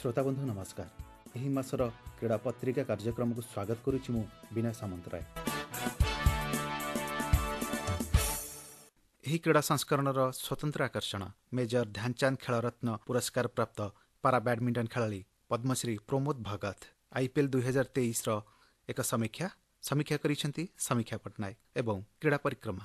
শ্রোতাবন্ধু नमस्कार यही ମାସର क्रीडा पत्रिका କାର୍ଯ୍ୟକ୍ରମକୁ ସ୍ୱାଗତ କରୁଛି ମୁଁ ବିନୟ ସାମନ୍ତରାୟ ଏହି କ୍ରୀଡ଼ା ସଂସ୍କରଣର ସ୍ୱତନ୍ତ୍ର ଆକର୍ଷଣ ମେଜର ଧ୍ୟାନଚାନ୍ଦ ଖେଳରତ୍ନ ପୁରସ୍କାର ପ୍ରାପ୍ତ ପାରା ବ୍ୟାଡ୍ମିଣ୍ଟନ ଖେଳାଳି ପଦ୍ମଶ୍ରୀ ପ୍ରମୋଦ ଭଗତ ଆଇପିଏଲ୍ ଦୁଇହଜାର ତେଇଶର ଏକ ସମୀକ୍ଷା ସମୀକ୍ଷା କରିଛନ୍ତି ସମୀକ୍ଷା ପଟ୍ଟନାୟକ ଏବଂ କ୍ରୀଡ଼ା ପରିକ୍ରମା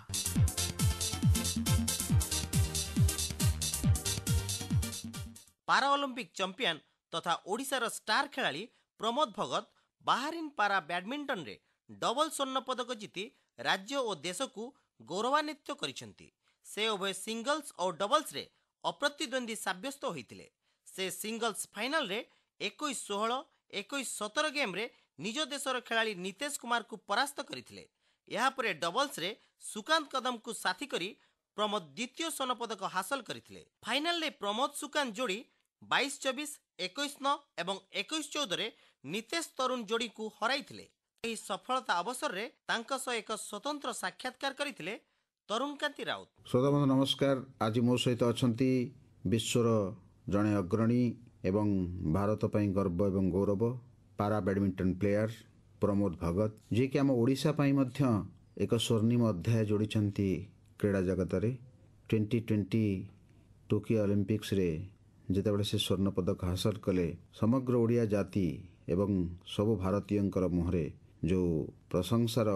ପାରା ଅଲମ୍ପିକ୍ ଚମ୍ପିୟନ୍ ତଥା ଓଡ଼ିଶାର ଷ୍ଟାର୍ ଖେଳାଳି ପ୍ରମୋଦ ଭଗତ ବାହାରିନ୍ ପାରା ବ୍ୟାଡ଼ମିଣ୍ଟନରେ ଡବଲ ସ୍ୱର୍ଣ୍ଣ ପଦକ ଜିତି ରାଜ୍ୟ ଓ ଦେଶକୁ ଗୌରବାନ୍ୱିତ କରିଛନ୍ତି ସେ ଉଭୟ ସିଙ୍ଗଲ୍ସ ଓ ଡବଲ୍ସରେ ଅପ୍ରତିଦ୍ୱନ୍ଦ୍ୱୀ ସାବ୍ୟସ୍ତ ହୋଇଥିଲେ ସେ ସିଙ୍ଗଲ୍ସ ଫାଇନାଲରେ ଏକୋଇଶ ଷୋହଳ ଏକୋଇଶ ସତର ଗେମ୍ରେ ନିଜ ଦେଶର ଖେଳାଳି ନିତେଶ କୁମାରଙ୍କୁ ପରାସ୍ତ କରିଥିଲେ ଏହାପରେ ଡବଲ୍ସରେ ସୁକାନ୍ତ କଦମଙ୍କୁ ସାଥି କରି ପ୍ରମୋଦ ଦ୍ୱିତୀୟ ସ୍ୱର୍ଣ୍ଣ ପଦକ ହାସଲ କରିଥିଲେ ଫାଇନାଲରେ ପ୍ରମୋଦ ସୁକାନ୍ତ ଯୋଡ଼ି ବାଇଶ ଚବିଶ ଏକୋଇଶ ନଅ ଏବଂ ଏକୋଇଶ ଚଉଦରେ ନିତେଶ ତରୁଣ ଯୋଡ଼ିଙ୍କୁ ହରାଇଥିଲେ ଏହି ସଫଳତା ଅବସରରେ ତାଙ୍କ ସହ ଏକ ସ୍ୱତନ୍ତ୍ର ସାକ୍ଷାତକାର କରିଥିଲେ ତରୁଣକାନ୍ତି ରାଉତ ଶ୍ରୋତାବନ୍ଧୁ ନମସ୍କାର ଆଜି ମୋ ସହିତ ଅଛନ୍ତି ବିଶ୍ୱର ଜଣେ ଅଗ୍ରଣୀ ଏବଂ ଭାରତ ପାଇଁ ଗର୍ବ ଏବଂ ଗୌରବ ପାରା ବ୍ୟାଡ଼ମିଣ୍ଟନ ପ୍ଲେୟାର ପ୍ରମୋଦ ଭଗତ ଯିଏକି ଆମ ଓଡ଼ିଶା ପାଇଁ ମଧ୍ୟ ଏକ ସ୍ୱର୍ଣ୍ଣିମ ଅଧ୍ୟାୟ ଯୋଡ଼ିଛନ୍ତି କ୍ରୀଡ଼ା ଜଗତରେ ଟ୍ୱେଣ୍ଟି ଟ୍ୱେଣ୍ଟି ଟୋକିଓ ଅଲିମ୍ପିକ୍ସରେ ଯେତେବେଳେ ସେ ସ୍ୱର୍ଣ୍ଣ ପଦକ ହାସଲ କଲେ ସମଗ୍ର ଓଡ଼ିଆ ଜାତି ଏବଂ ସବୁ ଭାରତୀୟଙ୍କର ମୁହଁରେ ଯେଉଁ ପ୍ରଶଂସାର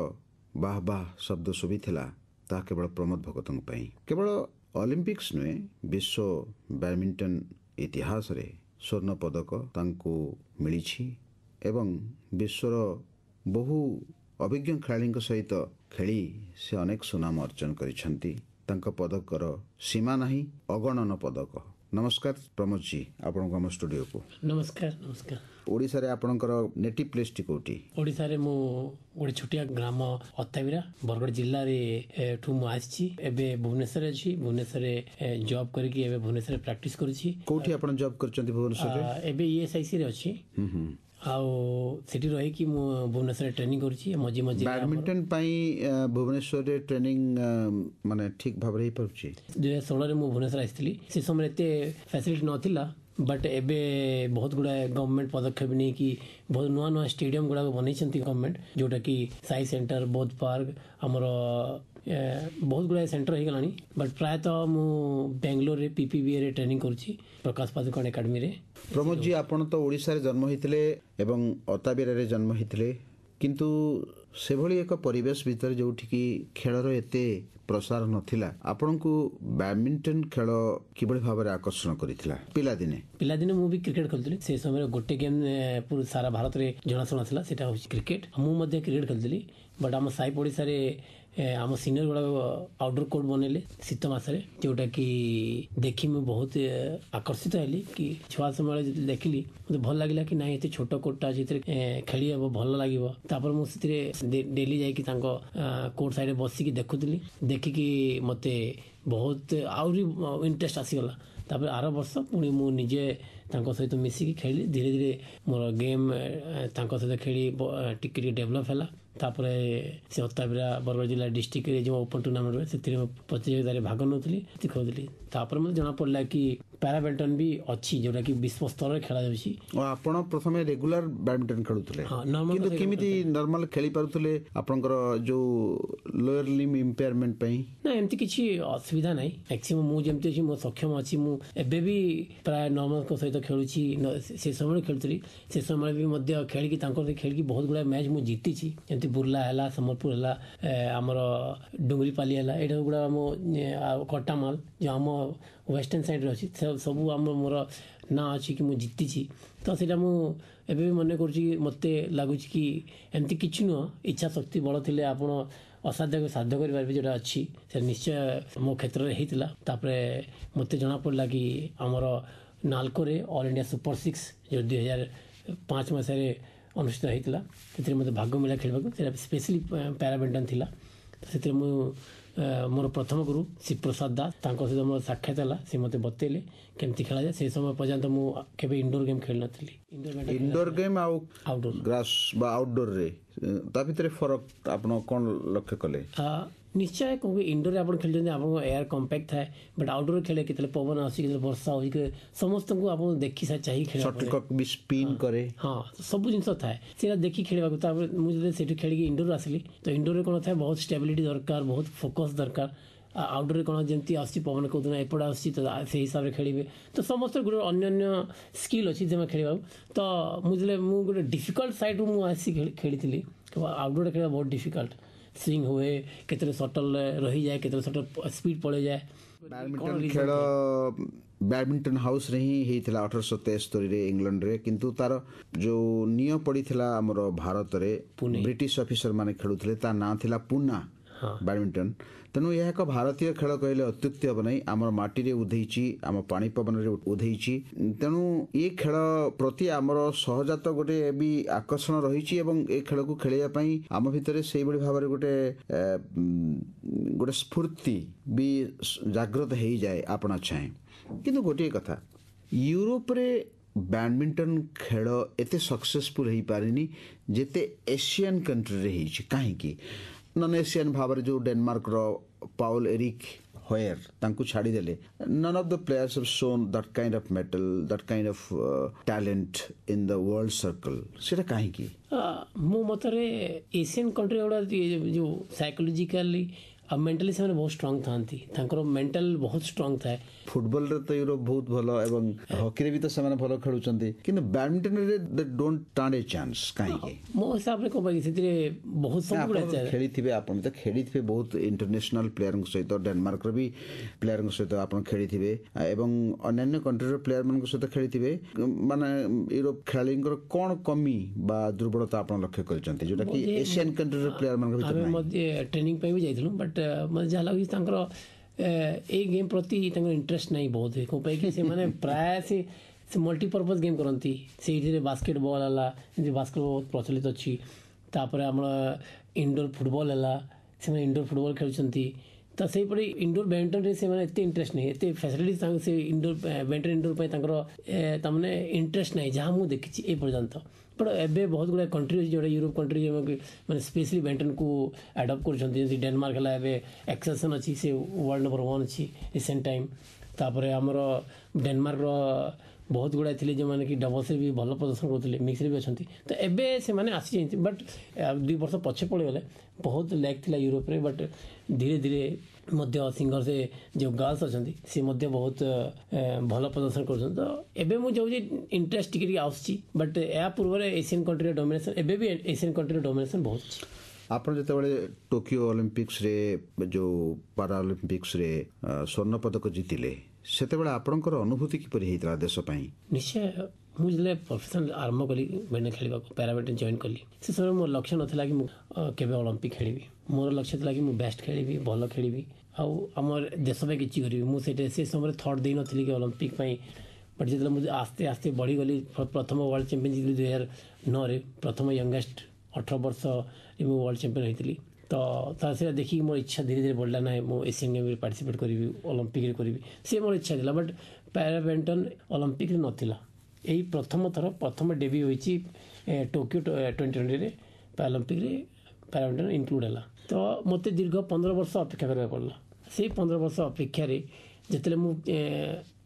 ବାହ ବାହ ଶବ୍ଦ ଶୁଭିଥିଲା ତାହା କେବଳ ପ୍ରମୋଦ ଭଗତଙ୍କ ପାଇଁ କେବଳ ଅଲିମ୍ପିକ୍ସ ନୁହେଁ ବିଶ୍ୱ ବ୍ୟାଡ଼ମିଣ୍ଟନ ଇତିହାସରେ ସ୍ୱର୍ଣ୍ଣ ପଦକ ତାଙ୍କୁ ମିଳିଛି ଏବଂ ବିଶ୍ୱର ବହୁ ଅଭିଜ୍ଞ ଖେଳାଳିଙ୍କ ସହିତ ଖେଳି ସେ ଅନେକ ସୁନାମ ଅର୍ଜନ କରିଛନ୍ତି ତାଙ୍କ ପଦକର ସୀମା ନାହିଁ ଅଗଣନ ପଦକ ନମସ୍କାର ପ୍ରମୋଦଜୀ ଆପଣଙ୍କୁ ଆମ ଷ୍ଟୁଡ଼ିଓକୁ ନମସ୍କାର ନମସ୍କାର ଓଡ଼ିଶାରେ ଆପଣଙ୍କର ନେଟିଭ ପ୍ଲେସ୍ଟି କେଉଁଠି ଓଡ଼ିଶାରେ ମୁଁ ଗୋଟେ ଛୋଟିଆ ଗ୍ରାମ ଅତାବିରା ବରଗଡ଼ ଜିଲ୍ଲାରେ ଠୁ ମୁଁ ଆସିଛି ଏବେ ଭୁବନେଶ୍ୱରରେ ଅଛି ଭୁବନେଶ୍ୱରରେ ଜବ୍ କରିକି ଏବେ ଭୁବନେଶ୍ୱରରେ ପ୍ରାକ୍ଟିସ୍ କରୁଛି କେଉଁଠି ଆପଣ ଜବ୍ କରିଛନ୍ତି ଭୁବନେଶ୍ୱରରେ ଏବେ ଇଏସ୍ଆଇସିରେ e ଅଛି ଆଉ ସେଠି ରହିକି ମୁଁ ଭୁବନେଶ୍ୱରରେ ଟ୍ରେନିଂ କରୁଛି ମଝି ମଝି ବ୍ୟାଡ଼ମିଣ୍ଟନ ପାଇଁ ଭୁବନେଶ୍ୱରରେ ଟ୍ରେନିଂ ମାନେ ଠିକ୍ ଭାବରେ ହେଇପାରୁଛି ଦୁଇ ହଜାର ଷୋହଳରେ ମୁଁ ଭୁବନେଶ୍ୱର ଆସିଥିଲି ସେ ସମୟରେ ଏତେ ଫ୍ୟାସିଲିଟି ନଥିଲା ବଟ୍ ଏବେ ବହୁତ ଗୁଡ଼ାଏ ଗଭର୍ଣ୍ଣମେଣ୍ଟ ପଦକ୍ଷେପ ନେଇକି ବହୁତ ନୂଆ ନୂଆ ଷ୍ଟାଡ଼ିୟମ୍ ଗୁଡ଼ାକ ବନେଇଛନ୍ତି ଗଭର୍ଣ୍ଣମେଣ୍ଟ ଯେଉଁଟାକି ସାଇ ସେଣ୍ଟର ବୌଦ୍ଧ ପାର୍କ ଆମର ବହୁତ ଗୁଡ଼ାଏ ସେଣ୍ଟର ହୋଇଗଲାଣି ବଟ୍ ପ୍ରାୟତଃ ମୁଁ ବେଙ୍ଗଲୋରରେ ପିପିବିଏରେ ଟ୍ରେନିଂ କରୁଛି ପ୍ରକାଶ ପାଦୁକଣ ଏକାଡେମୀରେ ପ୍ରମୋଦଜୀ ଆପଣ ତ ଓଡ଼ିଶାରେ ଜନ୍ମ ହୋଇଥିଲେ ଏବଂ ଅତାବିରାରେ ଜନ୍ମ ହୋଇଥିଲେ କିନ୍ତୁ ସେଭଳି ଏକ ପରିବେଶ ଭିତରେ ଯେଉଁଠିକି ଖେଳର ଏତେ ପ୍ରସାର ନଥିଲା ଆପଣଙ୍କୁ ବ୍ୟାଡ଼ମିଣ୍ଟନ ଖେଳ କିଭଳି ଭାବରେ ଆକର୍ଷଣ କରିଥିଲା ପିଲାଦିନେ ପିଲାଦିନେ ମୁଁ ବି କ୍ରିକେଟ୍ ଖେଳୁଥିଲି ସେ ସମୟରେ ଗୋଟେ ଗେମ୍ ପୁରା ସାରା ଭାରତରେ ଜଣାଶୁଣା ଥିଲା ସେଇଟା ହେଉଛି କ୍ରିକେଟ୍ ମୁଁ ମଧ୍ୟ କ୍ରିକେଟ୍ ଖେଳୁଥିଲି ବଟ୍ ଆମ ସାଇ ପଡ଼ିଶାରେ ଆମ ସିନିୟର ଗୁଡ଼ାକ ଆଉଟଡୋର କୋର୍ଟ ବନେଇଲେ ଶୀତ ମାସରେ ଯେଉଁଟାକି ଦେଖି ମୁଁ ବହୁତ ଆକର୍ଷିତ ହେଲି କି ଛୁଆ ସମୟରେ ଦେଖିଲି ମୋତେ ଭଲ ଲାଗିଲା କି ନାହିଁ ଏତେ ଛୋଟ କୋର୍ଟଟା ସେଥିରେ ଖେଳି ହେବ ଭଲ ଲାଗିବ ତାପରେ ମୁଁ ସେଥିରେ ଡେଲି ଯାଇକି ତାଙ୍କ କୋର୍ଟ ସାଇଡ଼ରେ ବସିକି ଦେଖୁଥିଲି ଦେଖିକି ମୋତେ ବହୁତ ଆହୁରି ଇଣ୍ଟରେଷ୍ଟ ଆସିଗଲା ତାପରେ ଆର ବର୍ଷ ପୁଣି ମୁଁ ନିଜେ ତାଙ୍କ ସହିତ ମିଶିକି ଖେଳିଲି ଧୀରେ ଧୀରେ ମୋର ଗେମ୍ ତାଙ୍କ ସହିତ ଖେଳି ଟିକେ ଟିକେ ଡେଭଲପ୍ ହେଲା ତାପରେ ସେ ଅତାବିରା ବରଗଡ଼ ଜିଲ୍ଲା ଡିଷ୍ଟ୍ରିକ୍ଟରେ ଯେଉଁ ଓପନ୍ ଟୁର୍ଣ୍ଣାମେଣ୍ଟ ସେଥିରେ ପ୍ରତିଯୋଗିତାରେ ଭାଗ ନେଉଥିଲି ଦେଖାଉଥିଲି ତାପରେ ମୋତେ ଜଣାପଡ଼ିଲା କି ପ୍ୟାରା ବି ଅଛି ଯେଉଁଟାକି ବିଶ୍ୱ ସ୍ତରରେ ଖେଳାଯାଉଛି ଆପଣ ପ୍ରଥମେ ରେଗୁଲାର ବ୍ୟାଡ଼ମିଣ୍ଟନ ଖେଳୁଥିଲେ କିନ୍ତୁ କେମିତି ନର୍ମାଲ ଖେଳି ପାରୁଥିଲେ ଆପଣଙ୍କର ଯୋଉ ଲୋୟର ଲିମ୍ ଇମ୍ପେୟାରମେଣ୍ଟ ପାଇଁ ନା ଏମିତି କିଛି ଅସୁବିଧା ନାହିଁ ମ୍ୟାକ୍ସିମମ୍ ମୁଁ ଯେମିତି ଅଛି ମୋ ସକ୍ଷମ ଅଛି ମୁଁ ଏବେ ବି ପ୍ରାୟ ନର୍ମାଲଙ୍କ ସହିତ ଖେଳୁଛି ସେ ସମୟରେ ଖେଳୁଥିଲି ସେ ସମୟରେ ବି ମଧ୍ୟ ଖେଳିକି ତାଙ୍କ ସହିତ ଖେଳିକି ବହୁତ ଗୁଡ଼ାଏ ମ୍ୟାଚ୍ ମୁଁ ଜିତିଛି ଯେମିତି ବୁର୍ଲା ହେଲା ସମ୍ବଲପୁର ହେଲା ଆମର ଡୁଙ୍ଗୁରିପାଲି ହେଲା ଏଇଟା ଗୁଡ଼ା ଆମ କଟାମାଲ ଯେଉଁ ଆମ ୱେଷ୍ଟର୍ଣ୍ଣ ସାଇଡ଼୍ରେ ଅଛି ସବୁ ଆମର ମୋର ନାଁ ଅଛି କି ମୁଁ ଜିତିଛି ତ ସେଇଟା ମୁଁ ଏବେ ବି ମନେ କରୁଛି କି ମୋତେ ଲାଗୁଛି କି ଏମିତି କିଛି ନୁହଁ ଇଚ୍ଛା ଶକ୍ତି ବଳ ଥିଲେ ଆପଣ ଅସାଧ୍ୟକୁ ସାଧ୍ୟ କରିପାରିବେ ଯେଉଁଟା ଅଛି ସେ ନିଶ୍ଚୟ ମୋ କ୍ଷେତ୍ରରେ ହେଇଥିଲା ତାପରେ ମୋତେ ଜଣାପଡ଼ିଲା କି ଆମର ନାଲକୋରେ ଅଲ୍ ଇଣ୍ଡିଆ ସୁପର ସିକ୍ସ ଯେଉଁ ଦୁଇ ହଜାର ପାଞ୍ଚ ମସିହାରେ ଅନୁଷ୍ଠିତ ହେଇଥିଲା ସେଥିରେ ମୋତେ ଭାଗ ମିଳିଲା ଖେଳିବାକୁ ସେଇଟା ସ୍ପେଶାଲି ପ୍ୟାରାବ୍ୟାଡ଼ମିଣ୍ଟନ୍ ଥିଲା ସେଥିରେ ମୁଁ ମୋର ପ୍ରଥମ ଗୁରୁ ଶ୍ରୀପ୍ରସାଦ ଦାସ ତାଙ୍କ ସହିତ ମୋର ସାକ୍ଷାତ ହେଲା ସେ ମୋତେ ବତେଇଲେ କେମିତି ଖେଳାଯାଏ ସେ ସମୟ ପର୍ଯ୍ୟନ୍ତ ମୁଁ କେବେ ଇନ୍ଡୋର ଗେମ୍ ଖେଳିନଥିଲି ଇନ୍ଡୋର ଗେମ୍ ଆଉ ଆଉଟଡୋର ଗ୍ରାସ ବା ଆଉଟଡୋରରେ ତା ଭିତରେ ଫରକ ଆପଣ କ'ଣ ଲକ୍ଷ୍ୟ କଲେ निश्चय क्योंकि इनडोर आप खेल आप एयर कंपैक्ट था बट आउटडोर खेले के पवन आस वर्षा हो समस्त को हाँ, हाँ, तो तो आप देखी सारे चाहिए खेल भी हाँ सब जिन देखी खेल मुझे से खेलिक इनडोर आसली तो इनडोर तो कौन था बहुत स्टेबिलिटी दरकार बहुत फोकस दरकार आउटडोर कौन जमी आस पवन कौद एपट आई हिसाब से खेलिए तो समस्त गोटे अन्न स्किल अच्छी जमा खेल तो मुझे मुझे गोटे डिफिकल्ट सैड्रु आसिक खेली थी आउटडोर खेल बहुत डिफिकल्ट સ્વિંગ ହୁଏ କେତେବେଳେ ସଟଲ୍ ରହିଯାଏ କେତେବେଳେ ସଟଲ୍ ସ୍ପିଡ୍ ପଳେଇଯାଏ ବ୍ୟାଡ଼ମିଣ୍ଟନ ଖେଳ ବ୍ୟାଡ଼ମିଣ୍ଟନ ହାଉସ୍ରେ ହିଁ ହେଇଥିଲା ଅଠରଶହ ତେସ୍ତରୀରେ ଇଂଲଣ୍ଡରେ କିନ୍ତୁ ତାର ଯେଉଁ ନିୟମ ପଡ଼ିଥିଲା ଆମର ଭାରତରେ ବ୍ରିଟିଶ ଅଫିସରମାନେ ଖେଳୁଥିଲେ ତା ନାଁ ଥିଲା ପୁନା ବ୍ୟାଡ଼ମିଣ୍ଟନ ତେଣୁ ଏହା ଏକ ଭାରତୀୟ ଖେଳ କହିଲେ ଅତ୍ୟୁକ୍ତି ହେବ ନାହିଁ ଆମର ମାଟିରେ ଉଧେଇଛି ଆମ ପାଣି ପବନରେ ଉଧେଇଛି ତେଣୁ ଏ ଖେଳ ପ୍ରତି ଆମର ସହଜାତ ଗୋଟେ ବି ଆକର୍ଷଣ ରହିଛି ଏବଂ ଏ ଖେଳକୁ ଖେଳିବା ପାଇଁ ଆମ ଭିତରେ ସେଇଭଳି ଭାବରେ ଗୋଟେ ଗୋଟେ ସ୍ଫୂର୍ତ୍ତି ବି ଜାଗ୍ରତ ହେଇଯାଏ ଆପଣା ଛାଏଁ କିନ୍ତୁ ଗୋଟିଏ କଥା ୟୁରୋପରେ ବ୍ୟାଡ଼ମିଣ୍ଟନ ଖେଳ ଏତେ ସକ୍ସେସଫୁଲ୍ ହେଇପାରିନି ଯେତେ ଏସିଆନ୍ କଣ୍ଟ୍ରିରେ ହେଇଛି କାହିଁକି नन एसियान भाव जो डेनमार्क पाउल एरिक हयर ताकि छाड़देले none of the players of son that kind of mettle that kind of talent in the world circle से कहीं मो मतरे एशियन कंट्री गुड़ा जो साइकोलोजिकली ଆଉ ମେଣ୍ଟାଲି ସେମାନେ ବହୁତ ଷ୍ଟ୍ରଙ୍ଗ ଥାନ୍ତି ତାଙ୍କର ମେଣ୍ଟାଲ ବହୁତ ଷ୍ଟ୍ରଙ୍ଗ ଥାଏ ଫୁଟବଲରେ ତ ୟୁରୋପ ବହୁତ ଭଲ ଏବଂ ହକିରେ ବି ତ ସେମାନେ ଭଲ ଖେଳୁଛନ୍ତି କିନ୍ତୁ ବ୍ୟାଡମିଣ୍ଟନରେ they don't stand a chance କାହିଁକି ମୋ ହିସାବରେ କ'ଣ ପାଇଁ ସେଥିରେ ବହୁତ ଖେଳିଥିବେ ଆପଣ ତ ଖେଳିଥିବେ ବହୁତ ଇଣ୍ଟରନ୍ୟାସନାଲ ପ୍ଲେୟାରଙ୍କ ସହିତ ଡେନମାର୍କର ବି ପ୍ଲେୟାରଙ୍କ ସହିତ ଆପଣ ଖେଳିଥିବେ ଏବଂ ଅନ୍ୟାନ୍ୟ କଣ୍ଟ୍ରିର ପ୍ଲେୟାରମାନଙ୍କ ସହିତ ଖେଳିଥିବେ ମାନେ ୟୁରୋପ ଖେଳାଳିଙ୍କର କ'ଣ କମି ବା ଦୁର୍ବଳତା ଆପଣ ଲକ୍ଷ୍ୟ କରିଛନ୍ତି ଯେଉଁଟାକି ଏସିଆନ୍ କଣ୍ଟ୍ରିର ପ୍ଲେୟାରମାନଙ୍କ ଭିତରେ ଟ୍ରେନିଂ ପାଇଁ ବି ଯାଇଥିଲୁ ବଟ୍ ବଟ୍ ମୋତେ ଯାହା ଲାଗୁଛି ତାଙ୍କର ଏଇ ଗେମ୍ ପ୍ରତି ତାଙ୍କର ଇଣ୍ଟରେଷ୍ଟ ନାହିଁ ବହୁତ କ'ଣ ପାଇଁକି ସେମାନେ ପ୍ରାୟ ସେ ସେ ମଲ୍ଟିପର୍ପଜ୍ ଗେମ୍ କରନ୍ତି ସେଇଥିରେ ବାସ୍କେଟ୍ ବଲ୍ ହେଲା ଯେମିତି ବାସ୍କେଟ୍ ବଲ୍ ପ୍ରଚଳିତ ଅଛି ତାପରେ ଆମର ଇନଡୋର୍ ଫୁଟବଲ୍ ହେଲା ସେମାନେ ଇନଡୋର୍ ଫୁଟବଲ୍ ଖେଳୁଛନ୍ତି ତ ସେହିପରି ଇନଡୋର୍ ବ୍ୟାଡ଼ମିଣ୍ଟନ୍ରେ ସେମାନେ ଏତେ ଇଣ୍ଟରେଷ୍ଟ ନାହିଁ ଏତେ ଫ୍ୟାସିଲିଟିସ୍ ତାଙ୍କୁ ସେ ଇନଡୋର୍ ବ୍ୟାଡ଼ମିଣ୍ଟନ୍ ଇନଡୋର୍ ପାଇଁ ତାଙ୍କର ତା'ମାନେ ଇଣ୍ଟରେଷ୍ଟ ନାହିଁ ଯାହା ମୁଁ ଦେଖିଛି ଏ ପର୍ଯ୍ୟନ୍ତ ବଟ୍ ଏବେ ବହୁତ ଗୁଡ଼ାଏ କଣ୍ଟ୍ରି ଅଛି ଯେଉଁଟା ୟୁରୋପ କଣ୍ଟ୍ରି ମାନେ ସ୍ପେଶିଆଲି ବ୍ୟାଡ଼ମିଣ୍ଟନକୁ ଆଡ଼ପ୍ଟ କରୁଛନ୍ତି ଯେମିତି ଡେନମାର୍କ ହେଲା ଏବେ ଏକ୍ସେସନ୍ ଅଛି ସେ ୱାର୍ଲଡ଼ ନମ୍ବର ୱାନ୍ ଅଛି ରିସେଣ୍ଟ ଟାଇମ୍ ତାପରେ ଆମର ଡେନମାର୍କର ବହୁତ ଗୁଡ଼ାଏ ଥିଲେ ଯେଉଁମାନେ କି ଡବଲ୍ସରେ ବି ଭଲ ପ୍ରଦର୍ଶନ କରୁଥିଲେ ମିକ୍ସରେ ବି ଅଛନ୍ତି ତ ଏବେ ସେମାନେ ଆସିଛନ୍ତି ବଟ୍ ଦୁଇ ବର୍ଷ ପଛେ ପଳେଇଗଲେ ବହୁତ ଲେକ୍ ଥିଲା ୟୁରୋପରେ ବଟ୍ ଧୀରେ ଧୀରେ ମଧ୍ୟ ସିଙ୍ଗର୍ସ ଯେଉଁ ଗାର୍ଲସ୍ ଅଛନ୍ତି ସେ ମଧ୍ୟ ବହୁତ ଭଲ ପ୍ରଦର୍ଶନ କରୁଛନ୍ତି ତ ଏବେ ମୁଁ ଯାଉଛି ଇଣ୍ଟରେଷ୍ଟ ଟିକେ ଟିକେ ଆସୁଛି ବଟ୍ ଏହା ପୂର୍ବରେ ଏସିଆନ୍ କଣ୍ଟ୍ରିର ଡୋମିନେସନ୍ ଏବେ ବି ଏସିଆନ୍ କଣ୍ଟ୍ରିର ଡୋମିନେସନ୍ ବହୁତ ଅଛି ଆପଣ ଯେତେବେଳେ ଟୋକିଓ ଅଲିମ୍ପିକ୍ସରେ ଯେଉଁ ପାରା ଅଲିମ୍ପିକ୍ସରେ ସ୍ୱର୍ଣ୍ଣ ପଦକ ଜିତିଲେ ସେତେବେଳେ ଆପଣଙ୍କର ଅନୁଭୂତି କିପରି ହେଇଥିଲା ଦେଶ ପାଇଁ ନିଶ୍ଚୟ ମୁଁ ଯେତେବେଳେ ପ୍ରଫେସନାଲ ଆରମ୍ଭ କଲି ବ୍ୟାଡ଼ମିଣ୍ଟନ ଖେଳିବାକୁ ପ୍ୟାରାବ୍ୟାଡ଼ମିଣ୍ଟନ ଜଏନ୍ କଲି ସେ ସମୟରେ ମୋର ଲକ୍ଷ୍ୟ ନଥିଲା କି ମୁଁ କେବେ ଅଲମ୍ପିକ୍ ଖେଳିବି ମୋର ଲକ୍ଷ୍ୟ ଥିଲା କି ମୁଁ ବେଷ୍ଟ ଖେଳିବି ଭଲ ଖେଳିବି ଆଉ ଆମ ଦେଶ ପାଇଁ କିଛି କରିବି ମୁଁ ସେଇଟା ସେ ସମୟରେ ଥଟ୍ ଦେଇନଥିଲି କି ଅଲମ୍ପିକ୍ ପାଇଁ ବଟ୍ ଯେତେବେଳେ ମୁଁ ଆସ୍ତେ ଆସ୍ତେ ବଢ଼ିଗଲି ପ୍ରଥମ ୱାର୍ଲଡ଼ ଚାମ୍ପିୟନ୍ ଜିତିଲି ଦୁଇ ହଜାର ନଅରେ ପ୍ରଥମ ୟଙ୍ଗେଷ୍ଟ ଅଠର ବର୍ଷରେ ମୁଁ ୱାର୍ଲଡ଼ ଚାମ୍ପିୟନ୍ ହୋଇଥିଲି ତ ତା ସେଇଟା ଦେଖିକି ମୋର ଇଚ୍ଛା ଧୀରେ ଧୀରେ ବଢ଼ିଲା ନାହିଁ ମୁଁ ଏସିଆନ୍ ଗେମ୍ରେ ପାର୍ଟିସିପେଟ୍ କରିବି ଅଲମ୍ପିକ୍ରେ କରିବି ସେ ମୋର ଇଚ୍ଛା ଥିଲା ବଟ୍ ପ୍ୟାରାବ୍ୟାଡ଼ମିଣ୍ଟନ୍ ଅଲମ୍ପିକ୍ରେ ନଥିଲା ଏହି ପ୍ରଥମଥର ପ୍ରଥମ ଡେବ୍ୟୁ ହୋଇଛି ଟୋକିଓ ଟ୍ୱେଣ୍ଟି ଟ୍ୱେଣ୍ଟିରେ ପାରାଲିମ୍ପିକ୍ରେ ପାରାଲିମ୍ପିକ୍ରେ ଇନକ୍ଲୁଡ଼ ହେଲା ତ ମୋତେ ଦୀର୍ଘ ପନ୍ଦର ବର୍ଷ ଅପେକ୍ଷା କରିବାକୁ ପଡ଼ିଲା ସେଇ ପନ୍ଦର ବର୍ଷ ଅପେକ୍ଷାରେ ଯେତେବେଳେ ମୁଁ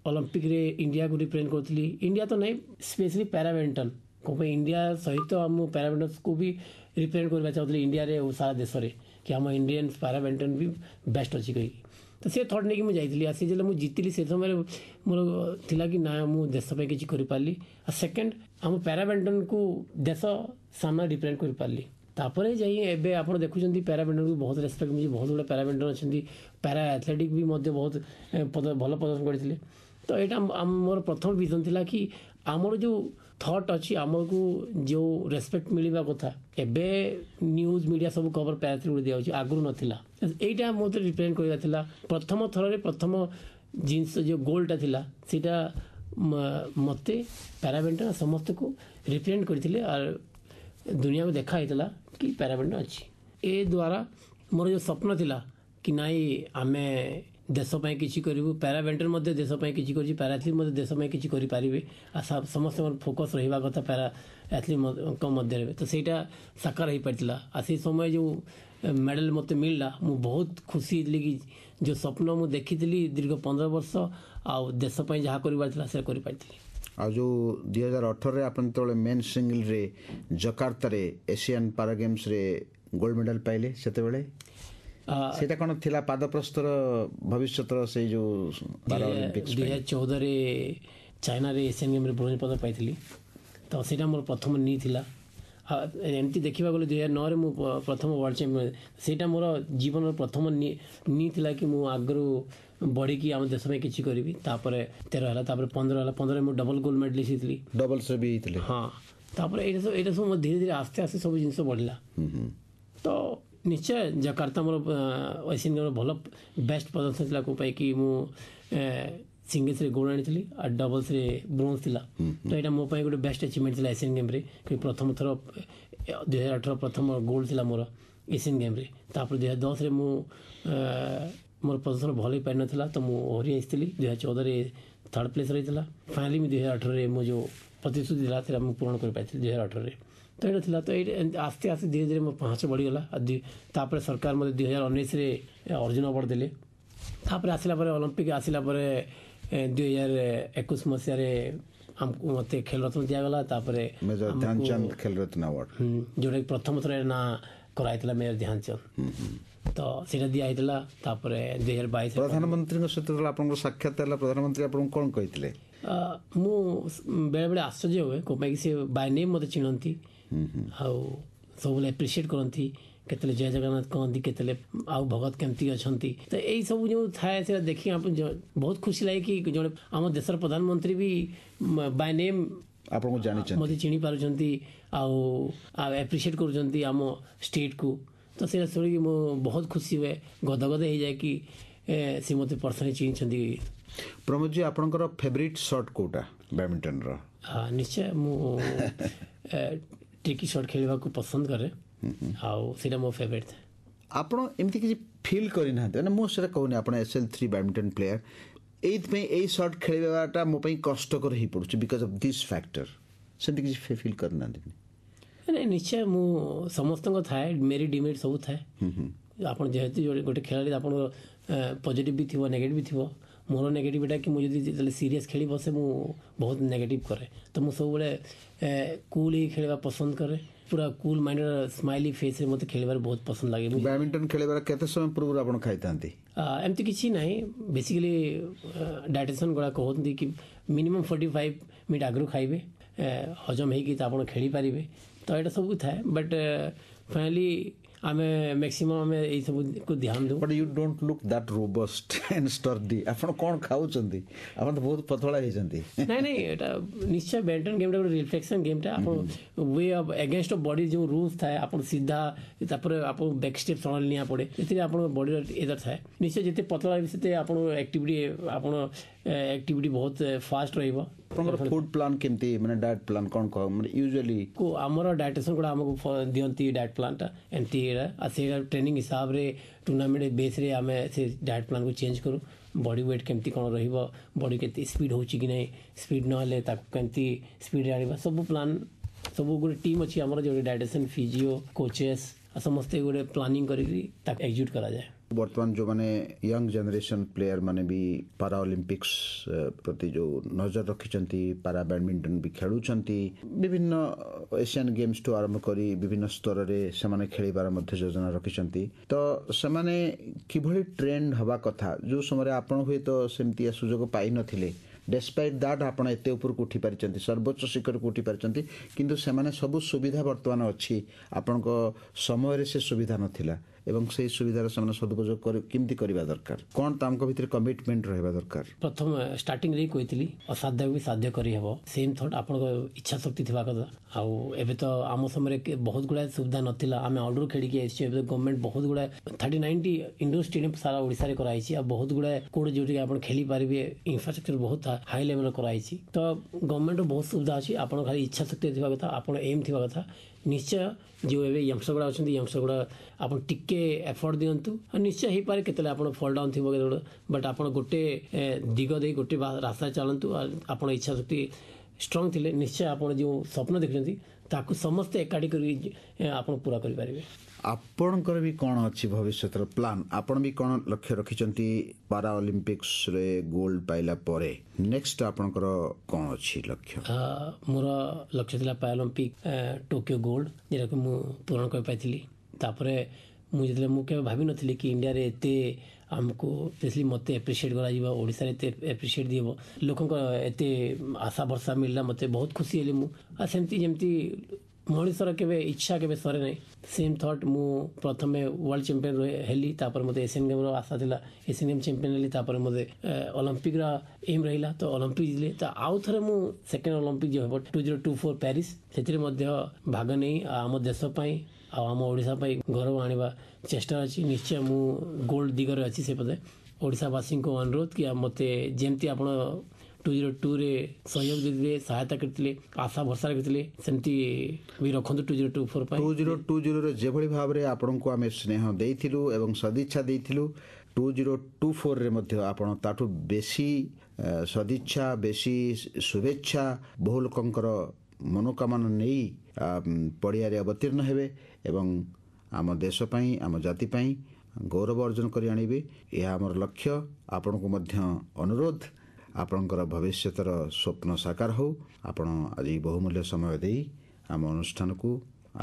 ଅଲମ୍ପିକ୍ରେ ଇଣ୍ଡିଆକୁ ରିପ୍ରେଜେଣ୍ଟ କରୁଥିଲି ଇଣ୍ଡିଆ ତ ନାହିଁ ସ୍ପେଶଲି ପ୍ୟାରାବେଣ୍ଟନ୍ କ'ଣ ପାଇଁ ଇଣ୍ଡିଆ ସହିତ ମୁଁ ପ୍ୟାରାବେଣ୍ଟନ୍ସକୁ ବି ରିପ୍ରେଜେଣ୍ଟ କରିବାକୁ ଚାହୁଁଥିଲି ଇଣ୍ଡିଆରେ ଓ ସାରା ଦେଶରେ କି ଆମ ଇଣ୍ଡିଆନ୍ ପ୍ୟାରାବେଣ୍ଟନ୍ ବି ବେଷ୍ଟ ଅଛି କହିକି ତ ସେ ଥଟ୍ ନେଇକି ମୁଁ ଯାଇଥିଲି ଆସି ଯେତେବେଳେ ମୁଁ ଜିତିଲି ସେ ସମୟରେ ମୋର ଥିଲା କି ନା ମୁଁ ଦେଶ ପାଇଁ କିଛି କରିପାରିଲି ଆଉ ସେକେଣ୍ଡ ଆମ ପ୍ୟାରାବ୍ୟାଡ଼ମିଣ୍ଟନକୁ ଦେଶ ସାମ୍ନାରେ ରିପ୍ରେଜେଣ୍ଟ କରିପାରିଲି ତାପରେ ଯାଇ ଏବେ ଆପଣ ଦେଖୁଛନ୍ତି ପ୍ୟାରାବ୍ୟାଡ଼ମିଣ୍ଟନକୁ ବହୁତ ରେସ୍ପେକ୍ଟ ମିଳୁଛି ବହୁତ ଗୁଡ଼ିଏ ପ୍ୟାରାବ୍ୟାଡ଼ମିଣ୍ଟନ ଅଛନ୍ତି ପ୍ୟାରା ଆଥଲେଟିକ୍ ବି ମଧ୍ୟ ବହୁତ ଭଲ ପ୍ରଦର୍ଶନ କରିଥିଲେ ତ ଏଇଟା ମୋର ପ୍ରଥମ ଭିଜନ୍ ଥିଲା କି ଆମର ଯେଉଁ थट अच्छी आमको जो रेस्पेक्ट मिलवा कथा एवं न्यूज मीडिया सब खबर पैराथ्री उड़ी दिखाई आगुरी नाला यहीटा मत रिप्रेजेंट कराला प्रथम थर प्रथम जिनस जो गोलटा थिला सेटा मते पैराबेंटा समस्त को रिप्रेजेंट करते और दुनिया को देखा होता कि पैराबेंटा अच्छी ए द्वारा मोर जो स्वप्न थिला कि नाई आमे देश किसी करूँ पाराभेटर मैं देश किसी कर एथलीट मैं देश किसी करेंगे समस्त फोकस रहा कथा पारा एथलीट तो सहीटा साकार हो पार्ला आ समय जो मेडल मत मिलला मु बहुत खुशी थी कि जो स्वप्न मुझे देखी थी दीर्घ पंद्रह वर्ष आशपाई जहाँ कर जो दुई हजार अठर आप मेन सिंगल जकर्तार एसीयन पारा गेम्स गोल्ड मेडल पाइले से ସେଇଟା କ'ଣ ଥିଲା ପାଦପ୍ରସ୍ତର ଭବିଷ୍ୟତର ସେଇ ଯେଉଁ ଦୁଇ ହଜାର ଚଉଦରେ ଚାଇନାରେ ଏସିଆନ୍ ଗେମ୍ରେ ବ୍ରୋଞ୍ଜ ପଦକ ପାଇଥିଲି ତ ସେଇଟା ମୋର ପ୍ରଥମ ନି ଥିଲା ଏମିତି ଦେଖିବାକୁ ଗଲେ ଦୁଇ ହଜାର ନଅରେ ମୁଁ ପ୍ରଥମ ୱାର୍ଲଡ଼ ଚାମ୍ପିଅନ୍ ସେଇଟା ମୋର ଜୀବନର ପ୍ରଥମ ନି ଥିଲା କି ମୁଁ ଆଗରୁ ବଢ଼ିକି ଆମ ଦେଶ ପାଇଁ କିଛି କରିବି ତାପରେ ତେର ହେଲା ତାପରେ ପନ୍ଦର ହେଲା ପନ୍ଦରରେ ମୁଁ ଡବଲ୍ ଗୋଲ୍ଡ ମେଡ଼ାଲିଷ୍ଟ ହେଇଥିଲି ଡବଲ୍ସରେ ବି ହେଇଥିଲି ହଁ ତାପରେ ଏଇଟା ସବୁ ଏଇଟା ସବୁ ଧୀରେ ଧୀରେ ଆସ୍ତେ ଆସ୍ତେ ସବୁ ଜିନିଷ ବଢ଼ିଲା ତ নিচে জাকার্তা মরে এশিয়ান গেমে ভলleyball बेस्ट পারফরম্যান্স লাক উপায় কি মু সিঙ্গী ত্রিগোণ আনিছিলি আর ডাবল থ্রি ব্রোঞ্জ থিলা তো এটা মো পাই গুড বেস্ট অ্যাচিভমেন্ট লা এশিয়ান গেম রে কি প্রথম থরো 2018 প্রথম গোল থিলা মোরা এশিয়ান গেম রে তারপর 2010 রে মু মরে পজিশন ভলই পাই না থিলা তো মু ওরি আইছিলি 2014 রে থার্ড প্লেস রইছিলা ফাইনালি 2018 রে মো যে ପ୍ରତିଶ୍ରୁତି ଥିଲା ସେଇଟା ମୁଁ ପୂରଣ କରିପାରିଥିଲି ଦୁଇ ହଜାର ଅଠରରେ ତ ଏଇଟା ଥିଲା ତ ଏଇଟା ଏମିତି ଆସ୍ତେ ଆସ୍ତେ ଧୀରେ ଧୀରେ ମୋ ପାହାଚ ବଢ଼ିଗଲା ଆଉ ତାପରେ ସରକାର ମୋତେ ଦୁଇ ହଜାର ଉଣେଇଶରେ ଅର୍ଜୁନ ଆୱାର୍ଡ଼ ଦେଲେ ତାପରେ ଆସିଲା ପରେ ଅଲମ୍ପିକ୍ ଆସିଲା ପରେ ଦୁଇ ହଜାର ଏକୋଇଶ ମସିହାରେ ଆମକୁ ମୋତେ ଖେଳ ରତ୍ନ ଦିଆଗଲା ତାପରେ ଖେଳ ରତ୍ନ ଆୱାର୍ଡ଼ ଯେଉଁଟାକି ପ୍ରଥମ ଥର ନାଁ କରାହେଇଥିଲା ମେୟର ଧ୍ୟାନଚନ୍ଦ ତ ସେଇଟା ଦିଆ ହେଇଥିଲା ତାପରେ ଦୁଇ ହଜାର ବାଇଶ ପ୍ରଧାନମନ୍ତ୍ରୀଙ୍କ ସହିତ ଆପଣଙ୍କର ସାକ୍ଷାତ ହେଲା ପ୍ରଧାନମନ୍ତ୍ରୀ ଆପଣଙ୍କୁ କ'ଣ କହିଥିଲେ ମୁଁ ବେଳେବେଳେ ଆଶ୍ଚର୍ଯ୍ୟ ହୁଏ କ'ଣ ପାଇଁକି ସେ ବାଏ ନେମ୍ ମୋତେ ଚିଣନ୍ତି ଆଉ ସବୁବେଳେ ଆପ୍ରିସିଏଟ୍ କରନ୍ତି କେତେବେଳେ ଜୟ ଜଗନ୍ନାଥ କହନ୍ତି କେତେବେଳେ ଆଉ ଭଗତ କେମିତି ଅଛନ୍ତି ତ ଏଇସବୁ ଯେଉଁ ଥାଏ ସେଇଟା ଦେଖି ବହୁତ ଖୁସି ଲାଗେ କି ଜଣେ ଆମ ଦେଶର ପ୍ରଧାନମନ୍ତ୍ରୀ ବି ବାଏ ନେମ୍ ଆପଣଙ୍କୁ ଜାଣିଛନ୍ତି ମୋତେ ଚିଣି ପାରୁଛନ୍ତି ଆଉ ଆଉ ଆପ୍ରିସିଏଟ୍ କରୁଛନ୍ତି ଆମ ଷ୍ଟେଟ୍କୁ ତ ସେଇଟା ଶୁଣିକି ମୁଁ ବହୁତ ଖୁସି ହୁଏ ଗଦଗଦ ହେଇଯାଏ କି ସେ ମୋତେ ପର୍ସନାଲି ଚିଣିଛନ୍ତି ପ୍ରମୋଦ ଜୀ ଆପଣଙ୍କର ଫେଭରିଟ୍ ସଟ୍ କେଉଁଟା ବ୍ୟାଡ଼ମିଣ୍ଟନର ନିଶ୍ଚୟ ମୁଁ ଟ୍ରିକି ସଟ୍ ଖେଳିବାକୁ ପସନ୍ଦ କରେ ଆଉ ସେଇଟା ମୋ ଫେଭରେଟ୍ ଥାଏ ଆପଣ ଏମିତି କିଛି ଫିଲ୍ କରିନାହାନ୍ତି ମାନେ ମୁଁ ସେଇଟା କହୁନି ଆପଣ S L three badminton player ଏଇଥିପାଇଁ ଏଇ ସଟ୍ ଖେଳିବାଟା ମୋ ପାଇଁ କଷ୍ଟକର ହେଇପଡ଼ୁଛି ବିକଜ୍ ଅଫ୍ ଦିସ୍ ଫ୍ୟାକ୍ଟର ସେମିତି କିଛି ଫିଲ୍ କରିନାହାନ୍ତି ନାଇଁ ନିଶ୍ଚୟ ମୁଁ ସମସ୍ତଙ୍କ ଥାଏ ମେରିଟ୍ ଡିମେରିଟ୍ ସବୁ ଥାଏ ଆପଣ ଯେହେତୁ ଗୋଟେ ଖେଳାଳି ଆପଣଙ୍କ ପଜିଟିଭ୍ ବି ଥିବ ନେଗେଟିଭ୍ ବି ଥିବ मोर नेगेटिविटा कि मुझे जो सीरीयस खेल बसे मु बहुत नेगेटिव कै तो मुझे सब बड़े कूल ही खेल पसंद करे पूरा कुल माइंड स्माइली फेस रे मते खेल बहुत पसंद लगे बैडमिंटन खेल समय पूर्व आपन खाई एमती किसी ना बेसिकली डाइटेशन गोडा कहोंती कि मिनिमम 45 मिनट आगरु खाइबे हजम हे कि खेली परिबे तो एटा सब था बट फाइनाली ଆମେ ମ୍ୟାକ୍ସିମମ୍ ଆମେ ଏଇସବୁକୁ ଧ୍ୟାନ ଦେଉ but you don't look that robust and sturdy ଆପଣ କ'ଣ ଖାଉଛନ୍ତି ଆପଣ ତ ବହୁତ ପତଳା ହେଇଛନ୍ତି ନାଇଁ ନାଇଁ ଏଇଟା ନିଶ୍ଚୟ ବ୍ୟାଡ଼ମିଣ୍ଟନ୍ ଗେମ୍ଟା ଗୋଟେ ରିଫ୍ଲେକ୍ସନ୍ ଗେମ୍ଟା ଆପଣ way of against of body ଯେଉଁ ରୁଲ୍ସ ଥାଏ ଆପଣ ସିଧା ତାପରେ ଆପଣ ବ୍ୟାକ୍ ଷ୍ଟେପ୍ ସଣଲ ନିଆଁ ପଡ଼େ ସେଥିରେ ଆପଣଙ୍କ ବଡିର ଏଇଟା ଥାଏ ନିଶ୍ଚୟ ଯେତେ ପତଳା ହେବେ ସେତେ ଆପଣ ଆକ୍ଟିଭିଟି ଆପଣ ଆକ୍ଟିଭିଟି ବହୁତ ଫାଷ୍ଟ ରହିବ ଆପଣଙ୍କର ଫୁଡ୍ ପ୍ଲାନ୍ କେମିତି ମାନେ ଡାଏଟ୍ ପ୍ଲାନ୍ କ'ଣ କହ ମାନେ ୟୁଜୁଆଲି ଆମର ଡାଏଟେସନ୍ ଗୁଡ଼ା ଆମକୁ ଦିଅନ୍ତି ଡାଏଟ୍ ପ୍ଲାନ୍ଟା ଏମିତି ସେଇଟା ଟ୍ରେନିଂ ହିସାବରେ ଟୁର୍ଣ୍ଣାମେଣ୍ଟ ବେସ୍ରେ ଆମେ ସେ ଡାଏଟ୍ ପ୍ଲାନ୍କୁ ଚେଞ୍ଜ କରୁ ବଡି ୱେଟ୍ କେମିତି କ'ଣ ରହିବ ବଡି କେତେ ସ୍ପିଡ୍ ହେଉଛି କି ନାହିଁ ସ୍ପିଡ୍ ନହେଲେ ତାକୁ କେମିତି ସ୍ପିଡ୍ରେ ଆଣିବା ସବୁ ପ୍ଲାନ୍ ସବୁ ଗୋଟେ ଟିମ୍ ଅଛି ଆମର ଯେଉଁଠି ଡାଏଟେସନ୍ ଫିଜିଓ କୋଚେସ୍ ସମସ୍ତେ ଗୋଟେ ପ୍ଲାନିଂ କରିକି ତାକୁ ଏକ୍ଜିକ୍ୟୁଟ୍ କରାଯାଏ વર્તમાન જો મને યંગ જનરેશન પ્લેયર ମାନେ ବି ପାରା ଅଲିମ୍ପିକ୍ସ ପ୍ରତି ଯେଉଁ ନଜର ରଖିଛନ୍ତି ପାରା ବ୍ୟାଡ଼ମିଣ୍ଟନ ବି ଖେଳୁଛନ୍ତି ବିଭିନ୍ନ ଏସିଆନ୍ ଗେମ୍ସଠୁ ଆରମ୍ଭ କରି ବିଭିନ୍ନ ସ୍ତରରେ ସେମାନେ ଖେଳିବାର ମଧ୍ୟ ଯୋଜନା ରଖିଛନ୍ତି ତ ସେମାନେ କିଭଳି ଟ୍ରେଣ୍ଡ ହେବା କଥା ଯେଉଁ ସମୟରେ ଆପଣ ହୁଏତ ସେମିତିଆ ସୁଯୋଗ ପାଇନଥିଲେ ଡେସ୍ପାଇଟ୍ ଦ୍ୟାଟ୍ ଆପଣ ଏତେ ଉପରକୁ ଉଠିପାରିଛନ୍ତି ସର୍ବୋଚ୍ଚ ଶିଖରକୁ ଉଠିପାରିଛନ୍ତି କିନ୍ତୁ ସେମାନେ ସବୁ ସୁବିଧା ବର୍ତ୍ତମାନ ଅଛି ଆପଣଙ୍କ ସମୟରେ ସେ ସୁବିଧା ନଥିଲା এবং সেই ସୁବିଧାର ସେମାନେ ସଦୁପଯୋଗ କରି କେମିତି କରିବା ଦରକାର କ'ଣ ତାଙ୍କ ଭିତରେ କମିଟମେଣ୍ଟ ରହିବା ଦରକାର ପ୍ରଥମ ଷ୍ଟାର୍ଟିଂରେ ହିଁ କହିଥିଲି ଅସାଧ୍ୟକୁ ବି ସାଧ୍ୟ କରିହେବ ସେମ୍ ଥଟ୍ ଆପଣଙ୍କ ଇଚ୍ଛା ଶକ୍ତି ଥିବା କଥା ଆଉ ଏବେ ତ ଆମ ସମୟରେ ବହୁତ ଗୁଡ଼ାଏ ସୁବିଧା ନଥିଲା ଆମେ ଅଲରୁ ଖେଳିକି ଆସିଛୁ ଏବେ ଗଭର୍ଣ୍ଣମେଣ୍ଟ ବହୁତ ଗୁଡ଼ାଏ ଥାର୍ଟି ନାଇନଟି ଇଣ୍ଡୋର ଷ୍ଟାଡିୟମ ସାରା ଓଡ଼ିଶାରେ କରାଯାଇଛି ଆଉ ବହୁତ ଗୁଡ଼ାଏ କୋଉଠି ଯୋଉଠିକି ଆପଣ ଖେଳିପାରିବେ ଇନଫ୍ରାଷ୍ଟ୍ରକ୍ଚର ବହୁତ ହାଇ ଲେଭେଲ କରାଯାଇଛି ତ ଗଭର୍ଣ୍ଣମେଣ୍ଟର ବହୁତ ସୁବିଧା ଅଛି ଆପଣ ଖାଲି ଇଚ୍ଛା ଶକ୍ତି ଥିବା କଥା ଆପଣ ଏମ୍ ଥିବା କଥା ନିଶ୍ଚୟ ଯେଉଁ ଏବେ ୟମ୍ସଗୁଡ଼ା ଅଛନ୍ତି ୟମ୍ସଗୁଡ଼ା ଆପଣ ଟିକେ ଏଫର୍ଟ ଦିଅନ୍ତୁ ଆଉ ନିଶ୍ଚୟ ହେଇପାରେ କେତେବେଳେ ଆପଣ ଫଲ୍ ଡାଉନ୍ ଥିବ କେତେବେଳେ ବଟ୍ ଆପଣ ଗୋଟେ ଦିଗ ଦେଇ ଗୋଟେ ରାସ୍ତା ଚାଲନ୍ତୁ ଆଉ ଆପଣ ଇଚ୍ଛା ଶକ୍ତି ଷ୍ଟ୍ରଙ୍ଗ ଥିଲେ ନିଶ୍ଚୟ ଆପଣ ଯେଉଁ ସ୍ୱପ୍ନ ଦେଖୁଛନ୍ତି ତାକୁ ସମସ୍ତେ ଏକାଠି କରି ଆପଣ ପୁରା କରିପାରିବେ ଆପଣଙ୍କର ବି କ'ଣ ଅଛି ଭବିଷ୍ୟତର ପ୍ଲାନ୍ ଆପଣ ବି କ'ଣ ଲକ୍ଷ୍ୟ ରଖିଛନ୍ତି ପାରା ଅଲିମ୍ପିକ୍ସରେ ଗୋଲ୍ଡ ପାଇଲା ପରେ ନେକ୍ସଟ ଆପଣଙ୍କର କ'ଣ ଅଛି ଲକ୍ଷ୍ୟ ମୋର ଲକ୍ଷ୍ୟ ଥିଲା ପାରାଅଲିମ୍ପିକ୍ ଟୋକିଓ ଗୋଲ୍ଡ ଯେଉଁଟାକି ମୁଁ ପୂରଣ କରିପାରିଥିଲି ତାପରେ ମୁଁ ଯେତେବେଳେ ମୁଁ କେବେ ଭାବିନଥିଲି କି ଇଣ୍ଡିଆରେ ଏତେ ଆମକୁ ସ୍ପେଶଲି ମୋତେ ଏପ୍ରିସିଏଟ୍ କରାଯିବ ଓଡ଼ିଶାରେ ଏତେ ଏପ୍ରିସିଏଟ୍ ଦିବ ଲୋକଙ୍କ ଏତେ ଆଶା ଭରସା ମିଳିଲା ମୋତେ ବହୁତ ଖୁସି ହେଲି ମୁଁ ଆଉ ସେମିତି ଯେମିତି ମଣିଷର କେବେ ଇଚ୍ଛା କେବେ ସରେ ନାହିଁ ସେମ୍ ଥଟ୍ ମୁଁ ପ୍ରଥମେ ୱାର୍ଲଡ଼ ଚାମ୍ପିୟନ୍ ହେଲି ତାପରେ ମୋତେ ଏସିଆନ୍ ଗେମ୍ର ଆଶା ଥିଲା ଏସିଆନ୍ ଗେମ୍ ଚାମ୍ପିୟନ୍ ହେଲି ତାପରେ ମୋତେ ଅଲମ୍ପିକ୍ର ଏମ୍ ରହିଲା ତ ଅଲମ୍ପିକ୍ ଜିତିଲି ତ ଆଉ ଥରେ ମୁଁ ସେକେଣ୍ଡ ଅଲମ୍ପିକ୍ ଯେଉଁ ହେବ two zero two four Paris ସେଥିରେ ମଧ୍ୟ ଭାଗ ନେଇ ଆମ ଦେଶ ପାଇଁ ଆଉ ଆମ ଓଡ଼ିଶା ପାଇଁ ଗୌରବ ଆଣିବା ଚେଷ୍ଟା ଅଛି ନିଶ୍ଚୟ ମୁଁ ଗୋଲ୍ଡ ଦିଗରେ ଅଛି ସେପଟେ ଓଡ଼ିଶାବାସୀଙ୍କୁ ଅନୁରୋଧ କି ମୋତେ ଯେମିତି ଆପଣ ଟୁ ଜିରୋ ଟୁରେ ସହଯୋଗ ଦେଇଥିଲେ ସହାୟତା କରିଥିଲେ ଆଶା ଭରସା ରଖିଥିଲେ ସେମିତି ବି ରଖନ୍ତୁ ଟୁ ଜିରୋ ଟୁ ଫୋର୍ ପାଇଁ ଟୁ ଜିରୋ ଟୁ ଜିରୋରେ ଯେଭଳି ଭାବରେ ଆପଣଙ୍କୁ ଆମେ ସ୍ନେହ ଦେଇଥିଲୁ ଏବଂ ସଦିଚ୍ଛା ଦେଇଥିଲୁ ଟୁ ଜିରୋ ଟୁ ଫୋର୍ରେ ମଧ୍ୟ ଆପଣ ତାଠୁ ବେଶୀ ସଦିଚ୍ଛା ବେଶୀ ଶୁଭେଚ୍ଛା ବହୁ ଲୋକଙ୍କର ମନୋକାମନା ନେଇ ପଡ଼ିଆରେ ଅବତୀର୍ଣ୍ଣ ହେବେ ଏବଂ ଆମ ଦେଶ ପାଇଁ ଆମ ଜାତି ପାଇଁ ଗୌରବ ଅର୍ଜନ କରି ଆଣିବେ ଏହା ଆମର ଲକ୍ଷ୍ୟ ଆପଣଙ୍କୁ ମଧ୍ୟ ଅନୁରୋଧ ଆପଣଙ୍କର ଭବିଷ୍ୟତର ସ୍ୱପ୍ନ ସାକାର ହେଉ ଆପଣ ଆଜି ବହୁମୂଲ୍ୟ ସମୟ ଦେଇ ଆମ ଅନୁଷ୍ଠାନକୁ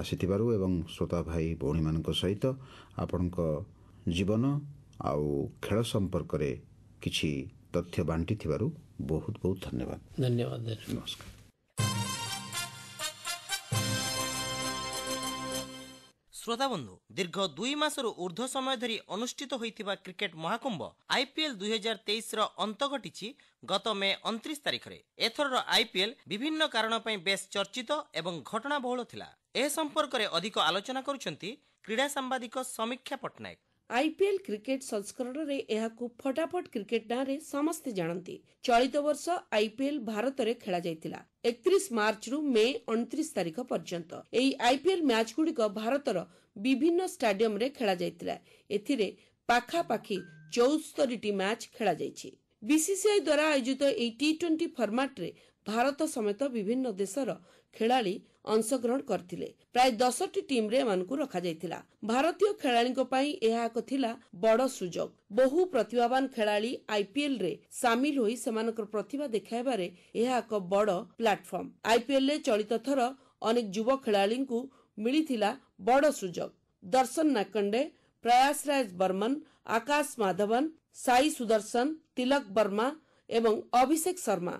ଆସିଥିବାରୁ ଏବଂ ଶ୍ରୋତା ଭାଇ ଭଉଣୀମାନଙ୍କ ସହିତ ଆପଣଙ୍କ ଜୀବନ ଆଉ ଖେଳ ସମ୍ପର୍କରେ କିଛି ତଥ୍ୟ ବାଣ୍ଟିଥିବାରୁ ବହୁତ ବହୁତ ଧନ୍ୟବାଦ ଧନ୍ୟବାଦ ନମସ୍କାର ଶ୍ରୋତାବନ୍ଧୁ ଦୀର୍ଘ ଦୁଇ ମାସରୁ ଉର୍ଦ୍ଧ୍ୱ ସମୟ ଧରି ଅନୁଷ୍ଠିତ ହୋଇଥିବା କ୍ରିକେଟ୍ ମହାକୁମ୍ଭ ଆଇପିଏଲ୍ ଦୁଇ ହଜାର ତେଇଶର ଅନ୍ତ ଘଟିଛି ଗତ ମେ ଅଣତିରିଶ ତାରିଖରେ ଏଥରର ଆଇପିଏଲ୍ ବିଭିନ୍ନ କାରଣ ପାଇଁ ବେଶ୍ ଚର୍ଚ୍ଚିତ ଏବଂ ଘଟଣାବହୁଳ ଥିଲା ଏ ସମ୍ପର୍କରେ ଅଧିକ ଆଲୋଚନା କରୁଛନ୍ତି କ୍ରୀଡ଼ା ସାମ୍ବାଦିକ ସମୀକ୍ଷା ପଟ୍ଟନାୟକ ଆଇପିଏଲ୍ କ୍ରିକେଟ୍ ସଂସ୍କରଣରେ ଏହାକୁ ଫଟାଫଟ କ୍ରିକେଟ୍ ନାଁରେ ସମସ୍ତେ ଜାଣନ୍ତି ଚଳିତ ବର୍ଷ ଆଇପିଏଲ୍ ଭାରତରେ ଖେଳାଯାଇଥିଲା ଏକତିରିଶ ମାର୍ଚ୍ଚରୁ ମେ ଅଣତିରିଶ ତାରିଖ ପର୍ଯ୍ୟନ୍ତ ଏହି ଆଇପିଏଲ୍ ମ୍ୟାଚ୍ଗୁଡ଼ିକ ଭାରତର ବିଭିନ୍ନ ଷ୍ଟାଡିୟମ୍ରେ ଖେଳାଯାଇଥିଲା ଏଥିରେ ପାଖାପାଖି ଚଉସ୍ତରୀଟି ମ୍ୟାଚ୍ ଖେଳାଯାଇଛି ବିସିସିଆଇ ଦ୍ୱାରା ଆୟୋଜିତ ଏହି ଟି ଟ୍ୱେଣ୍ଟି ଫର୍ମାଟ୍ରେ ଭାରତ ସମେତ ବିଭିନ୍ନ ଦେଶର ଖେଳାଳି ଅଂଶଗ୍ରହଣ କରିଥିଲେ ପ୍ରାୟ ଦଶଟି ଟିମ୍ରେ ଏମାନଙ୍କୁ ରଖାଯାଇଥିଲା ଭାରତୀୟ ଖେଳାଳିଙ୍କ ପାଇଁ ଏହା ଏକ ଥିଲା ବଡ଼ ସୁଯୋଗ ବହୁ ପ୍ରତିଭାବାନ ଖେଳାଳି ଆଇପିଏଲ୍ରେ ସାମିଲ ହୋଇ ସେମାନଙ୍କର ପ୍ରତିଭା ଦେଖାଇବାରେ ଏହା ଏକ ବଡ଼ ପ୍ଲାଟଫର୍ମ ଆଇପିଏଲ୍ରେ ଚଳିତ ଥର ଅନେକ ଯୁବ ଖେଳାଳିଙ୍କୁ ମିଳିଥିଲା ବଡ଼ ସୁଯୋଗ ଦର୍ଶନ ନାକଣ୍ଡେ ପ୍ରୟାସ ରାଜ ବର୍ମନ ଆକାଶ ମାଧବନ ସାଇ ସୁଦର୍ଶନ ତିଲକ ବର୍ମା ଏବଂ ଅଭିଷେକ ଶର୍ମା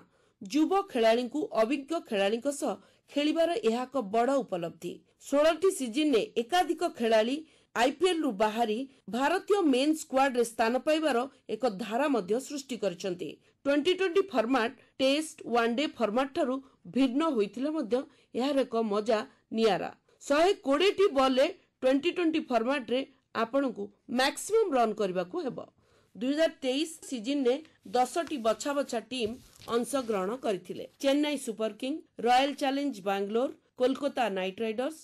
ଯୁବ ଖେଳାଳିଙ୍କୁ ଅଭିଜ୍ଞ ଖେଳାଳିଙ୍କ ସହ ଖେଳିବାର ଏହା ଏକ ବଡ଼ ଉପଲବ୍ଧି ଷୋହଳଟି ସିଜିନ୍ରେ ଏକାଧିକ ଖେଳାଳି ଆଇପିଏଲ୍ରୁ ବାହାରି ଭାରତୀୟ ମେନ୍ ସ୍କ୍ୱାର୍ଡରେ ସ୍ଥାନ ପାଇବାର ଏକ ଧାରା ମଧ୍ୟ ସୃଷ୍ଟି କରିଛନ୍ତି twenty twenty format test one day ଠାରୁ ଭିନ୍ନ ହୋଇଥିଲେ ମଧ୍ୟ ଏହାର ଏକ ମଜା ନିଆରା ଶହେ କୋଡ଼ିଏଟି ବଲ୍ରେ ଟ୍ୱେଣ୍ଟି ଟ୍ୱେଣ୍ଟି ଫର୍ମାଟ୍ରେ ଆପଣଙ୍କୁ ମ୍ୟାକ୍ସିମମ୍ ରନ୍ କରିବାକୁ ହେବ 2023 दुई हजार तेइस सिजिन दसटा बछा टिम अश्रहण गरि Chennai super king royals Bangalore Kolkata knight riders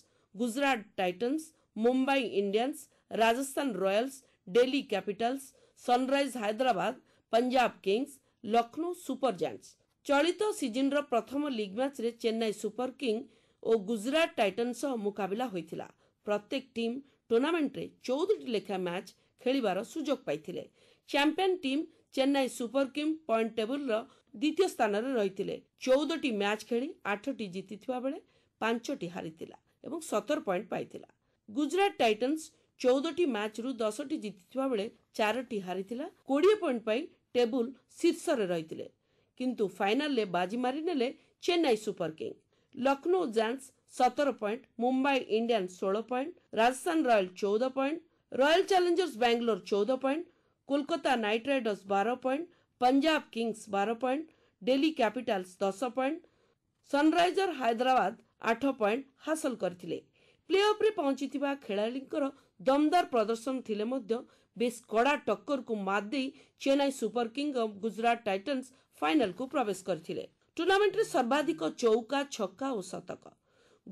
Gujarat titans Mumbai Indians Rajasthan royal capitals sunrisers Hyderabad Punjab kings Lucknow supergiant चलित सिजिन र प्रथम league match Chennai super king Gujarat titan मुकिलाइला प्रत्येक टि टुर्नामेन्ट चौधा म्याच खेल्बार सुझो champion team Chennai super king point ଟେବୁଲ୍ର ଦ୍ୱିତୀୟ ସ୍ଥାନରେ ରହିଥିଲେ ଚଉଦଟି ମ୍ୟାଚ୍ ଖେଳି ଆଠଟି ଜିତିଥିବା ବେଳେ ପାଞ୍ଚଟି ହାରିଥିଲା ଏବଂ ସତର ପଏଣ୍ଟ ପାଇଥିଲା ଗୁଜରାଟ ଟାଇଟନ୍ସ ଚଉଦଟି ମ୍ୟାଚ୍ରୁ ଦଶଟି ଜିତିଥିବା ବେଳେ ଚାରୋଟି ହାରିଥିଲା କୋଡ଼ିଏ ପଏଣ୍ଟ ପାଇଁ ଟେବୁଲ୍ ଶୀର୍ଷରେ ରହିଥିଲେ କିନ୍ତୁ ଫାଇନାଲ୍ରେ ବାଜି ମାରିନେଲେ Chennai super king Lucknow giants ସତର ପଏଣ୍ଟ ମୁମ୍ବାଇ ଇଣ୍ଡିଆନ୍ସ ଷୋହଳ ପଏଣ୍ଟ ରାଜସ୍ଥାନ ରୟାଲ୍ ଚଉଦ ପଏଣ୍ଟ ରୟାଲ୍ ଚ୍ୟାଲେଞ୍ଜର୍ସ ବାଙ୍ଗାଲୋର ଚଉଦ ପଏଣ୍ଟ କୋଲକାତା ନାଇଟ୍ ରାଇଡର୍ସ ବାର ପଏଣ୍ଟ ପଞ୍ଜାବ କିଙ୍ଗସ୍ ବାର ପଏଣ୍ଟ ଡେଲି କ୍ୟାପିଟାଲ୍ସ ଦଶ ପଏଣ୍ଟ ସନ୍ରାଇଜର୍ ହାଇଦ୍ରାବାଦ ଆଠ ପଏଣ୍ଟ ହାସଲ କରିଥିଲେ ପ୍ଲେ ଅଫ୍ରେ ପହଞ୍ଚିଥିବା ଖେଳାଳିଙ୍କର ଦମଦାର ପ୍ରଦର୍ଶନ ଥିଲେ ମଧ୍ୟ ବେଶ୍ କଡ଼ା ଟକ୍କରକୁ ମାତ ଦେଇ Chennai super king of Gujarat titans ଫାଇନାଲ୍କୁ ପ୍ରବେଶ କରିଥିଲେ ଟୁର୍ଣ୍ଣାମେଣ୍ଟରେ ସର୍ବାଧିକ ଚୌକା ଛକା ଓ ଶତକ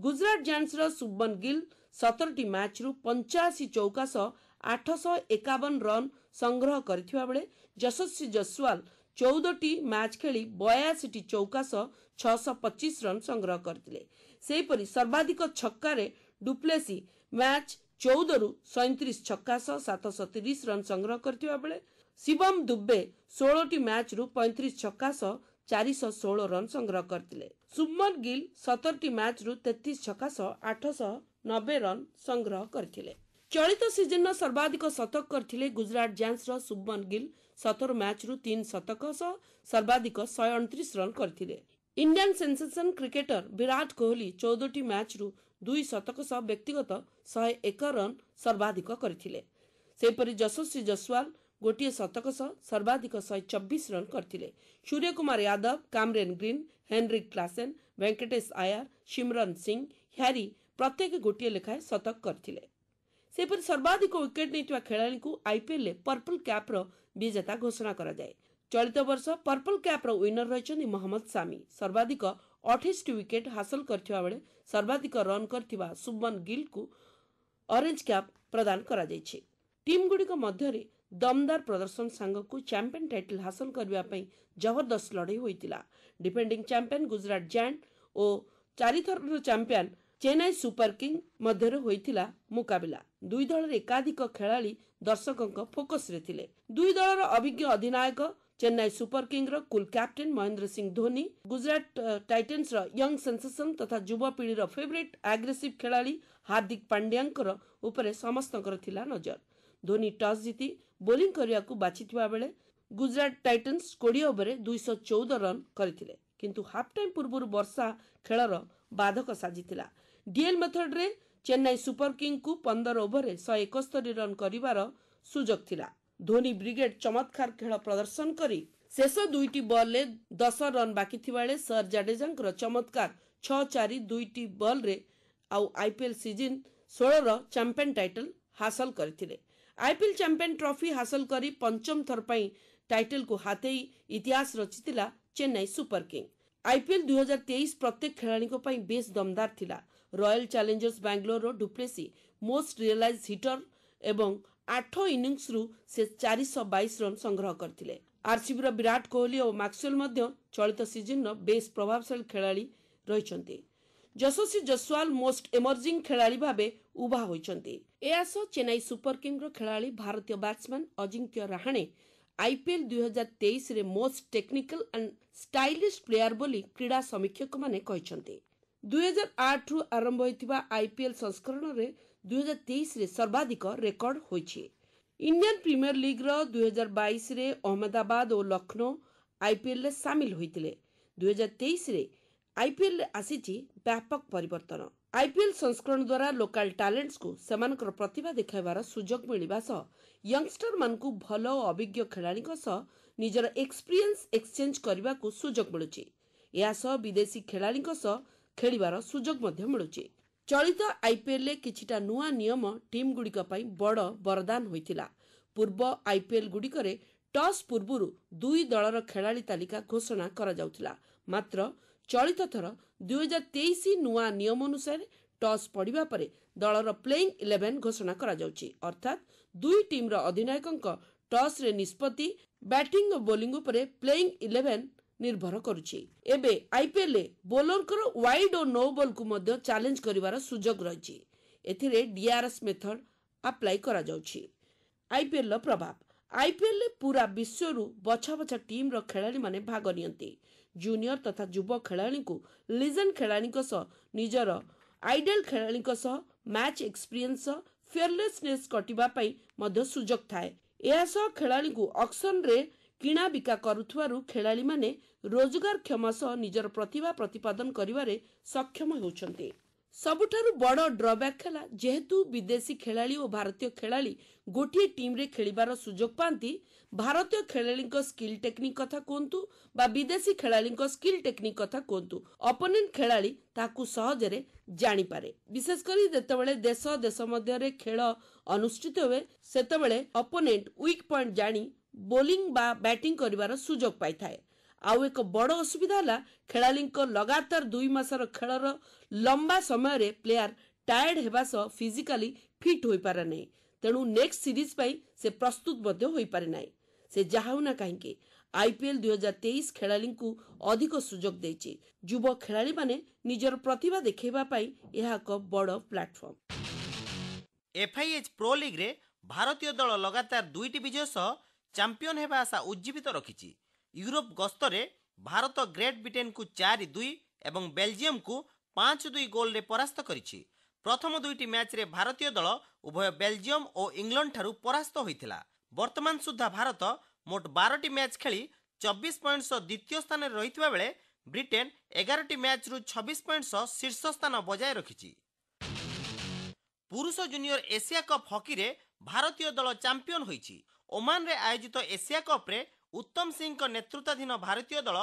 ଗୁଜରାଟ ଜାନ୍ସର ଶୁଭମନ ଗିଲ୍ ସତରଟି ମ୍ୟାଚ୍ରୁ ପଞ୍ଚାଅଶୀ ଚୌକା ସହ ଆଠଶହ ଏକାବନ ରନ୍ ସଂଗ୍ରହ କରିଥିବା ବେଳେ ଯଶସ୍ୱୀ ଜସୱାଲ ଚଉଦଟି ମ୍ୟାଚ୍ ଖେଳି ବୟାଅଶୀଟି ଚୌକା ସହ ଛଅଶହ ପଚିଶ ରନ୍ ସଂଗ୍ରହ କରିଥିଲେ ସେହିପରି ସର୍ବାଧିକ ଛକାରେ ଡୁପ୍ଲେସି ମ୍ୟାଚ୍ ଚଉଦରୁ ସଇଁତିରିଶ ଛକା ସହ ସାତଶହ ତିରିଶ ରନ୍ ସଂଗ୍ରହ କରିଥିବା ବେଳେ ଶିବମ୍ ଦୁବେ ଷୋହଳଟି ମ୍ୟାଚ୍ରୁ ପଇଁତିରିଶ ଛକା ସହ ଚାରିଶହ ଷୋହଳ ରନ୍ ସଂଗ୍ରହ କରିଥିଲେ ସୁମନ ଗିଲ୍ ସତରଟି ମ୍ୟାଚ୍ରୁ ତେତିଶ ଛକା ସହ ଆଠଶହ ନବେ ରନ୍ ସଂଗ୍ରହ କରିଥିଲେ ଚଳିତ ସିଜନର ସର୍ବାଧିକ ଶତକ କରିଥିଲେ ଗୁଜରାଟ ଜାନ୍ସର ଶୁଭମନ ଗିଲ୍ ସତର ମ୍ୟାଚ୍ରୁ ତିନି ଶତକ ସହ ସର୍ବାଧିକ ଶହେ ଅଣତିରିଶ ରନ୍ କରିଥିଲେ Indian sensation cricketer Virat Kohli ଚଉଦଟି ମ୍ୟାଚ୍ରୁ ଦୁଇ ଶତକ ସହ ବ୍ୟକ୍ତିଗତ ଶହେ ଏକ ରନ୍ ସର୍ବାଧିକ କରିଥିଲେ ସେହିପରି ଯଶସ୍ୱୀ ଜସ୍ୱାଲ ଗୋଟିଏ ଶତକ ସହ ସର୍ବାଧିକ ଶହେ ଚବିଶ ରନ୍ କରିଥିଲେ Suryakumar Yadav Cameron Green Heinrich Klaasen Venkatesh Iyer Simran Singh Harry ପ୍ରତ୍ୟେକ ଗୋଟିଏ ଲେଖାଏଁ ଶତକ କରିଥିଲେ ସେହିପରି ସର୍ବାଧିକ ୱିକେଟ୍ ନେଇଥିବା ଖେଳାଳିଙ୍କୁ ଆଇପିଏଲ୍ରେ ପର୍ପଲ୍ କ୍ୟାପ୍ର ବିଜେତା ଘୋଷଣା କରାଯାଏ ଚଳିତ ବର୍ଷ ପର୍ପଲ୍ କ୍ୟାପ୍ର ୱିନର ରହିଛନ୍ତି ମହମ୍ମଦ ସାମି ସର୍ବାଧିକ ଅଠେଇଶଟି ୱିକେଟ୍ ହାସଲ କରିଥିବା ବେଳେ ସର୍ବାଧିକ ରନ୍ କରିଥିବା ଶୁଭମନ୍ ଗିଲ୍ଙ୍କୁ ଅରେଞ୍ଜ କ୍ୟାପ୍ ପ୍ରଦାନ କରାଯାଇଛି ଟିମ୍ଗୁଡ଼ିକ ମଧ୍ୟରେ ଦମଦାର ପ୍ରଦର୍ଶନ ସାଙ୍ଗକୁ ଚାମ୍ପିୟନ୍ ଟାଇଟଲ୍ ହାସଲ କରିବା ପାଇଁ ଜବରଦସ୍ତ ଲଢ଼େଇ ହୋଇଥିଲା ଡିଫେଣ୍ଡିଂ ଚାମ୍ପିୟନ୍ ଗୁଜରାଟ ଜାଏଣ୍ଟ ଓ ଚାରିଥରର ଚାମ୍ପିୟନ୍ ଚେନ୍ନାଇ ସୁପର କିଙ୍ଗ ମଧ୍ୟରେ ହୋଇଥିଲା ମୁକାବିଲା ଦୁଇ ଦଳରେ ଏକାଧିକ ଖେଳାଳି ଦର୍ଶକଙ୍କ ଫୋକସରେ ଥିଲେ ଦୁଇ ଦଳର ଅଭିଜ୍ଞ ଅଧିନାୟକ ଚେନ୍ନାଇ ସୁପର କିଙ୍ଗର କୁଲ୍ କ୍ୟାପ୍ଟେନ୍ ମହେନ୍ଦ୍ର ସିଂ ଧୋନି ଗୁଜରାଟ ଟାଇଟନ୍ସର ୟଙ୍ଗ ସେନ୍ସେସନ୍ ତଥା ଯୁବପିଢ଼ିର ଫେଭରେଟ୍ ଆଗ୍ରେସିଭ୍ ଖେଳାଳି ହାର୍ଦ୍ଦିକ ପାଣ୍ଡ୍ୟାଙ୍କର ଉପରେ ସମସ୍ତଙ୍କର ଥିଲା ନଜର ଧୋନି ଟସ୍ ଜିତି ବୋଲିଂ କରିବାକୁ ବାଛିଥିବା ବେଳେ ଗୁଜରାଟ ଟାଇଟନ୍ସ କୋଡ଼ିଏ ଓଭରରେ ଦୁଇଶହ ଚଉଦ ରନ୍ କରିଥିଲେ କିନ୍ତୁ ହାଫ୍ ଟାଇମ୍ ପୂର୍ବରୁ ବର୍ଷା ଖେଳର ବାଧକ ସାଜିଥିଲା ଡିଏଲ୍ ମେଥଡ୍ରେ ଚେନ୍ନାଇ ସୁପରକିଙ୍ଗ୍କୁ ପନ୍ଦର ଓଭରରେ ଶହେ ଏକସ୍ତରୀ ରନ୍ କରିବାର ସୁଯୋଗ ଥିଲା ଧୋନି ବ୍ରିଗେଡ୍ ଚମତ୍କାର ଖେଳ ପ୍ରଦର୍ଶନ କରି ଶେଷ ଦୁଇଟି ବଲ୍ରେ ଦଶ ରନ୍ ବାକି ଥିବାବେଳେ ସର୍ ଜାଡେଜାଙ୍କର ଚମତ୍କାର ଛଅ ଚାରି ଦୁଇଟି ବଲ୍ରେ ଆଉ ଆଇପିଏଲ୍ ସିଜିନ୍ ଷୋହଳର ଚାମ୍ପିୟନ୍ ଟାଇଟଲ୍ ହାସଲ କରିଥିଲେ ଆଇପିଏଲ୍ ଚାମ୍ପିୟନ୍ ଟ୍ରଫି ହାସଲ କରି ପଞ୍ଚମ ଥର ପାଇଁ ଟାଇଟଲ୍କୁ ହାତେଇ ଇତିହାସ ରଚିଥିଲା ଚେନ୍ନାଇ ସୁପର କିଙ୍ଗ୍ ଆଇପିଏଲ୍ ଦୁଇହଜାର ତେଇଶ ପ୍ରତ୍ୟେକ ଖେଳାଳିଙ୍କ ପାଇଁ ବେଶ୍ ଦମଦାର ଥିଲା ରୟାଲ ଚ୍ୟାଲେଞ୍ଜର୍ସ ବାଙ୍ଗାଲୋରର ଡୁପ୍ଲେସି ମୋଷ୍ଟ ରିଏଲାଇଜ୍ ହିଟର ଏବଂ ଆଠ ଇନିଂସ୍ରୁ ସେ ଚାରିଶହ ବାଇଶ ରନ୍ ସଂଗ୍ରହ କରିଥିଲେ ଆର୍ସିବିର ବିରାଟ କୋହଲି ଓ ମାକ୍ସୱେଲ୍ ମଧ୍ୟ ଚଳିତ ସିଜିନ୍ର ବେଶ୍ ପ୍ରଭାବଶାଳୀ ଖେଳାଳି ରହିଛନ୍ତି ଯଶସ୍ୱୀ ଜସ୍ୱାଲ ମୋଷ୍ଟ ଏମର୍ଜିଂ ଖେଳାଳି ଭାବେ ଉଭା ହୋଇଛନ୍ତି ଏହା ସହ ଚେନ୍ନାଇ ସୁପର କିଙ୍ଗର ଖେଳାଳି ଭାରତୀୟ ବ୍ୟାଟ୍ସମ୍ୟାନ୍ ଅଜିଙ୍କ୍ୟ ରାହାଣେ ଆଇପିଏଲ୍ ଦୁଇହଜାର ତେଇଶରେ most technical and stylist player ବୋଲି କ୍ରୀଡ଼ା ସମୀକ୍ଷକମାନେ କହିଛନ୍ତି ଦୁଇହଜାର ଆଠରୁ ଆରମ୍ଭ ହୋଇଥିବା ଆଇପିଏଲ୍ ସଂସ୍କରଣରେ ଦୁଇହଜାର ତେଇଶରେ ସର୍ବାଧିକ ରେକର୍ଡ ହୋଇଛି ଇଣ୍ଡିଆନ୍ ପ୍ରିମିୟର ଲିଗ୍ର ଦୁଇହଜାର ବାଇଶରେ ଅହମ୍ମଦାବାଦ ଓ ଲକ୍ଷ୍ନୌ ଆଇପିଏଲ୍ରେ ସାମିଲ ହୋଇଥିଲେ ଦୁଇହଜାର ତେଇଶରେ ଆଇପିଏଲ୍ରେ ଆସିଛି ବ୍ୟାପକ ପରିବର୍ତ୍ତନ ଆଇପିଏଲ୍ ସଂସ୍କରଣ ଦ୍ୱାରା ଲୋକାଲ୍ ଟ୍ୟାଲେଣ୍ଟସ୍କୁ ସେମାନଙ୍କର ପ୍ରତିଭା ଦେଖାଇବାର ସୁଯୋଗ ମିଳିବା ସହ ୟଙ୍ଗଷ୍ଟରମାନଙ୍କୁ ଭଲ ଓ ଅଭିଜ୍ଞ ଖେଳାଳିଙ୍କ ସହ ନିଜର ଏକ୍ସପିରିଏନ୍ସ ଏକ୍ସଚେଞ୍ଜ କରିବାକୁ ସୁଯୋଗ ମିଳୁଛି ଏହା ସହ ବିଦେଶୀ ଖେଳାଳିଙ୍କ ସହ ଖେଳିବାର ସୁଯୋଗ ମଧ୍ୟ ମିଳୁଛି ଚଳିତ ଆଇପିଏଲ୍ରେ କିଛିଟା ନୂଆ ନିୟମ ଟିମ୍ଗୁଡ଼ିକ ପାଇଁ ବଡ଼ ବରଦାନ ହୋଇଥିଲା ପୂର୍ବ ଗୁଡ଼ିକରେ ଟସ୍ ପୂର୍ବରୁ ଦୁଇ ଦଳର ଖେଳାଳି ତାଲିକା ଘୋଷଣା କରାଯାଉଥିଲା ମାତ୍ର ଚଳିତ ଥର ଦୁଇହଜାର ତେଇଶ ନୂଆ ନିୟମ ଅନୁସାରେ ଟସ୍ ପଡ଼ିବା ପରେ ଦଳର ପ୍ଲେଇଂ ଇଲେଭେନ୍ ଘୋଷଣା କରାଯାଉଛି ଅର୍ଥାତ୍ ଦୁଇ ଟିମ୍ର ଅଧିନାୟକଙ୍କ ଟସ୍ରେ ନିଷ୍ପତ୍ତି ବ୍ୟାଟିଂ ଓ ବୋଲିଂ ଉପରେ ପ୍ଲେଇଂ ଇଲେଭେନ୍ ନିର୍ଭର କରୁଛି ଏବେ ଆଇପିଏଲ୍ରେ ବୋଲରଙ୍କର ୱାଇଡ୍ ଓ ନୋ ବଲ୍କୁ ମଧ୍ୟ ଚ୍ୟାଲେଞ୍ଜ କରିବାର ସୁଯୋଗ ରହିଛି ଏଥିରେ ଡିଆର୍ଏସ୍ ମେଥଡ୍ ଆପ୍ଲାଏ କରାଯାଉଛି ଆଇପିଏଲ୍ର ପ୍ରଭାବ ଆଇପିଏଲ୍ରେ ପୁରା ବିଶ୍ୱରୁ ବଛା ବଛା ଟିମ୍ର ଖେଳାଳିମାନେ ଭାଗ ନିଅନ୍ତି ଜୁନିୟର ତଥା ଯୁବ ଖେଳାଳିଙ୍କୁ ଲିଜେଣ୍ଡ ଖେଳାଳିଙ୍କ ସହ ନିଜର ଆଇଡିଆଲ୍ ଖେଳାଳିଙ୍କ ସହ ମ୍ୟାଚ୍ ଏକ୍ସପିରିଏନ୍ସ ସହ ଫିୟରଲେସନେସ୍ କଟିବା ପାଇଁ ମଧ୍ୟ ସୁଯୋଗ ଥାଏ ଏହା ସହ ଖେଳାଳିଙ୍କୁ ଅକ୍ସନ୍ରେ କିଣା ବିକା କରୁଥିବାରୁ ଖେଳାଳିମାନେ ରୋଜଗାରକ୍ଷମ ସହ ନିଜର ପ୍ରତିଭା ପ୍ରତିପାଦନ କରିବାରେ ସକ୍ଷମ ହେଉଛନ୍ତି ସବୁଠାରୁ ବଡ଼ ଡ୍ରବ୍ୟାକ୍ ହେଲା ଯେହେତୁ ବିଦେଶୀ ଖେଳାଳି ଓ ଭାରତୀୟ ଖେଳାଳି ଗୋଟିଏ ଟିମ୍ରେ ଖେଳିବାର ସୁଯୋଗ ପାଆନ୍ତି ଭାରତୀୟ ଖେଳାଳିଙ୍କ ସ୍କିଲ୍ ଟେକ୍ନିକ୍ କଥା କୁହନ୍ତୁ ବା ବିଦେଶୀ ଖେଳାଳିଙ୍କ ସ୍କିଲ୍ ଟେକ୍ନିକ୍ କଥା କୁହନ୍ତୁ ଅପୋନେଣ୍ଟ ଖେଳାଳି ତାହାକୁ ସହଜରେ ଜାଣିପାରେ ବିଶେଷ କରି ଯେତେବେଳେ ଦେଶ ଦେଶ ମଧ୍ୟରେ ଖେଳ ଅନୁଷ୍ଠିତ ହୁଏ ସେତେବେଳେ ଅପୋନେଣ୍ଟ ୱିକ୍ ପଏଣ୍ଟ ଜାଣି ବୋଲିଂ ବା ବ୍ୟାଟିଂ କରିବାର ସୁଯୋଗ ପାଇଥାଏ ଆଉ ଏକ ବଡ଼ ଅସୁବିଧା ହେଲା ଖେଳାଳିଙ୍କ ଲଗାତାର ଦୁଇ ମାସର ଖେଳର ଲମ୍ବା ସମୟରେ ପ୍ଲେୟାର ଟାୟାର୍ଡ ହେବା ସହ ଫିଜିକାଲି ଫିଟ୍ ହୋଇପାରେ ନାହିଁ ତେଣୁ ନେକ୍ସଟ ସିରିଜ ପାଇଁ ସେ ପ୍ରସ୍ତୁତ ମଧ୍ୟ ହୋଇପାରେ ନାହିଁ ସେ ଯାହା ହେଉନା କାହିଁକି ଆଇପିଏଲ୍ ଦୁଇ ହଜାର ତେଇଶ ଖେଳାଳିଙ୍କୁ ଅଧିକ ସୁଯୋଗ ଦେଇଛି ଯୁବ ଖେଳାଳିମାନେ ନିଜର ପ୍ରତିଭା ଦେଖାଇବା ପାଇଁ ଏହା ଏକ ବଡ଼ ପ୍ଲାଟଫର୍ମ ଏଫ୍ଆଇଏଚ୍ ପ୍ରୋ ଲିଗ୍ରେ ଭାରତୀୟ ଦଳ ଲଗାତାର ଦୁଇଟି ବିଜୟ ସହ ଚାମ୍ପିଅନ୍ ହେବା ଆଶା ଉଜ୍ଜୀବିତ ରଖିଛି ୟୁରୋପ ଗସ୍ତରେ ଭାରତ ଗ୍ରେଟ୍ ବ୍ରିଟେନ୍କୁ ଚାରି ଦୁଇ ଏବଂ ବେଲଜିୟମ୍କୁ ପାଞ୍ଚ ଦୁଇ ଗୋଲ୍ରେ ପରାସ୍ତ କରିଛି ପ୍ରଥମ ଦୁଇଟି ମ୍ୟାଚ୍ରେ ଭାରତୀୟ ଦଳ ଉଭୟ ବେଲଜିୟମ୍ ଓ ଇଂଲଣ୍ଡଠାରୁ ପରାସ୍ତ ହୋଇଥିଲା ବର୍ତ୍ତମାନ ସୁଦ୍ଧା ଭାରତ ମୋଟ ବାରଟି ମ୍ୟାଚ୍ ଖେଳି ଚବିଶ ପଏଣ୍ଟ ସହ ଦ୍ୱିତୀୟ ସ୍ଥାନରେ ରହିଥିବା ବେଳେ ବ୍ରିଟେନ୍ ଏଗାରଟି ମ୍ୟାଚ୍ରୁ ଛବିଶ ପଏଣ୍ଟ ସହ ଶୀର୍ଷ ସ୍ଥାନ ବଜାୟ ରଖିଛି ପୁରୁଷ ଜୁନିୟର ଏସିଆ କପ୍ ହକିରେ ଭାରତୀୟ ଦଳ ଚାମ୍ପିଅନ୍ ହୋଇଛି ଓମାନରେ ଆୟୋଜିତ ଏସିଆ କପ୍ରେ ଉତ୍ତମ ସିଂଙ୍କ ନେତୃତ୍ୱାଧୀନ ଭାରତୀୟ ଦଳ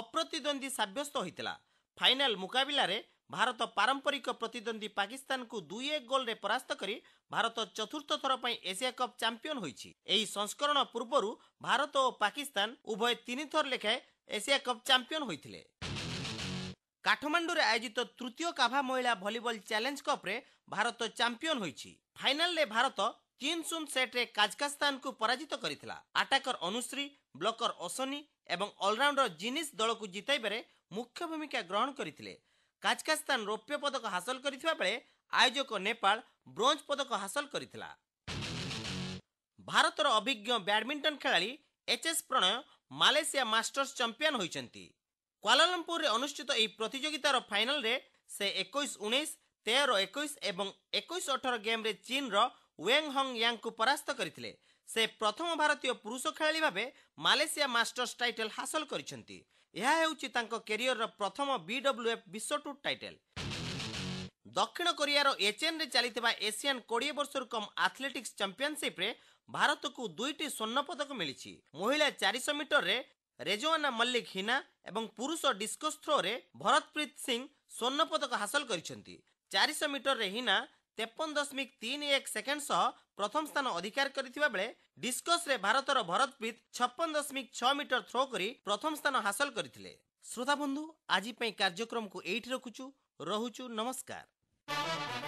ଅପ୍ରତିଦ୍ୱନ୍ଦ୍ୱୀ ସାବ୍ୟସ୍ତ ହୋଇଥିଲା ଫାଇନାଲ ମୁକାବିଲାରେ ଭାରତ ପାରମ୍ପରିକ ପ୍ରତିଦ୍ୱନ୍ଦ୍ୱୀ ପାକିସ୍ତାନକୁ ଦୁଇ ଏକ ଗୋଲ୍ରେ ପରାସ୍ତ କରି ଭାରତ ଚତୁର୍ଥ ଥର ପାଇଁ ଏସିଆ କପ୍ ଚାମ୍ପିୟନ ହୋଇଛି ଏହି ସଂସ୍କରଣ ପୂର୍ବରୁ ଭାରତ ଓ ପାକିସ୍ତାନ ଉଭୟ ତିନିଥର ଲେଖାଏଁ ଏସିଆ କପ୍ ଚାମ୍ପିୟନ ହୋଇଥିଲେ କାଠମାଣ୍ଡୁରେ ଆୟୋଜିତ ତୃତୀୟ କାଭା ମହିଳା ଭଲିବଲ ଚ୍ୟାଲେଞ୍ଜ କପ୍ରେ ଭାରତ ଚାମ୍ପିୟନ ହୋଇଛି ଫାଇନାଲରେ ଭାରତ କିନ୍ସୁନ୍ ସେଟ୍ରେ କାଜକାସ୍ତାନକୁ ପରାଜିତ କରିଥିଲା ଆଟାକର ଅନୁଶ୍ରୀ ବ୍ଲକର ଅସନୀ ଏବଂ ଅଲରାଉଣ୍ଡର ଜିନିସ୍ ଦଳକୁ ଜିତାଇବାରେ ମୁଖ୍ୟ ଭୂମିକା ଗ୍ରହଣ କରିଥିଲେ କାଜକାସ୍ତାନ ରୌପ୍ୟ ପଦକ ହାସଲ କରିଥିବା ବେଳେ ଆୟୋଜକ ନେପାଳ ବ୍ରୋଞ୍ଜ ପଦକ ହାସଲ କରିଥିଲା ଭାରତର ଅଭିଜ୍ଞ ବ୍ୟାଡମିଣ୍ଟନ ଖେଳାଳି H S Prannoy Malaysia Masters champion ହୋଇଛନ୍ତି କ୍ୱାଲାଲମ୍ପୁରରେ ଅନୁଷ୍ଠିତ ଏହି ପ୍ରତିଯୋଗିତାର ଫାଇନାଲରେ ସେ ଏକୋଇଶ ଉଣେଇଶ ତେର ଏକୋଇଶ ଏବଂ ଏକୋଇଶ ଅଠର ଗେମ୍ରେ ଚୀନ୍ର ୱେଙ୍ଗ ହଙ୍ଗ ୟାଙ୍ଗଙ୍କୁ ପରାସ୍ତ କରିଥିଲେ ସେ ପ୍ରଥମ ଭାରତୀୟ ପୁରୁଷ ଖେଳାଳି ଭାବେ ମାଲେସିଆ ମାଷ୍ଟର୍ସ ଟାଇଟଲ ହାସଲ କରିଛନ୍ତି ଏହା ହେଉଛି ତାଙ୍କ କ୍ୟାରିୟରର ପ୍ରଥମ ବିଡବ୍ଲ୍ୟୁଏଫ୍ ବିଶ୍ୱଟୁର୍ ଟାଇଟେଲ ଦକ୍ଷିଣ କୋରିଆର ଏଚେନ୍ରେ ଚାଲିଥିବା ଏସିଆନ୍ କୋଡ଼ିଏ ବର୍ଷରୁ କମ୍ ଆଥଲେଟିକ୍ସ ଚମ୍ପିଅନ୍ସିପ୍ରେ ଭାରତକୁ ଦୁଇଟି ସ୍ୱର୍ଣ୍ଣ ପଦକ ମିଳିଛି ମହିଳା ଚାରିଶହ ମିଟରରେ ରେଜୱାନା ମଲ୍ଲିକ ହିନା ଏବଂ ପୁରୁଷ ଡିସ୍କସ୍ ଥ୍ରୋରେ ଭରତପ୍ରୀତ ସିଂ ସ୍ୱର୍ଣ୍ଣ ପଦକ ହାସଲ କରିଛନ୍ତି ଚାରିଶହ ମିଟରରେ ହିନା ତେପନ ଦଶମିକ ତିନି ଏକ ସେକେଣ୍ଡ ସହ ପ୍ରଥମ ସ୍ଥାନ ଅଧିକାର କରିଥିବା ବେଳେ ଡିସ୍କସ୍ରେ ଭାରତର ଭରତପ୍ରୀତ ଛପନ ଦଶମିକ ଛଅ ମିଟର ଥ୍ରୋ କରି ପ୍ରଥମ ସ୍ଥାନ ହାସଲ କରିଥିଲେ ଶ୍ରୋତାବନ୍ଧୁ ଆଜି ପାଇଁ କାର୍ଯ୍ୟକ୍ରମକୁ ଏଇଠି ରଖୁଛୁ ରହୁଛୁ ନମସ୍କାର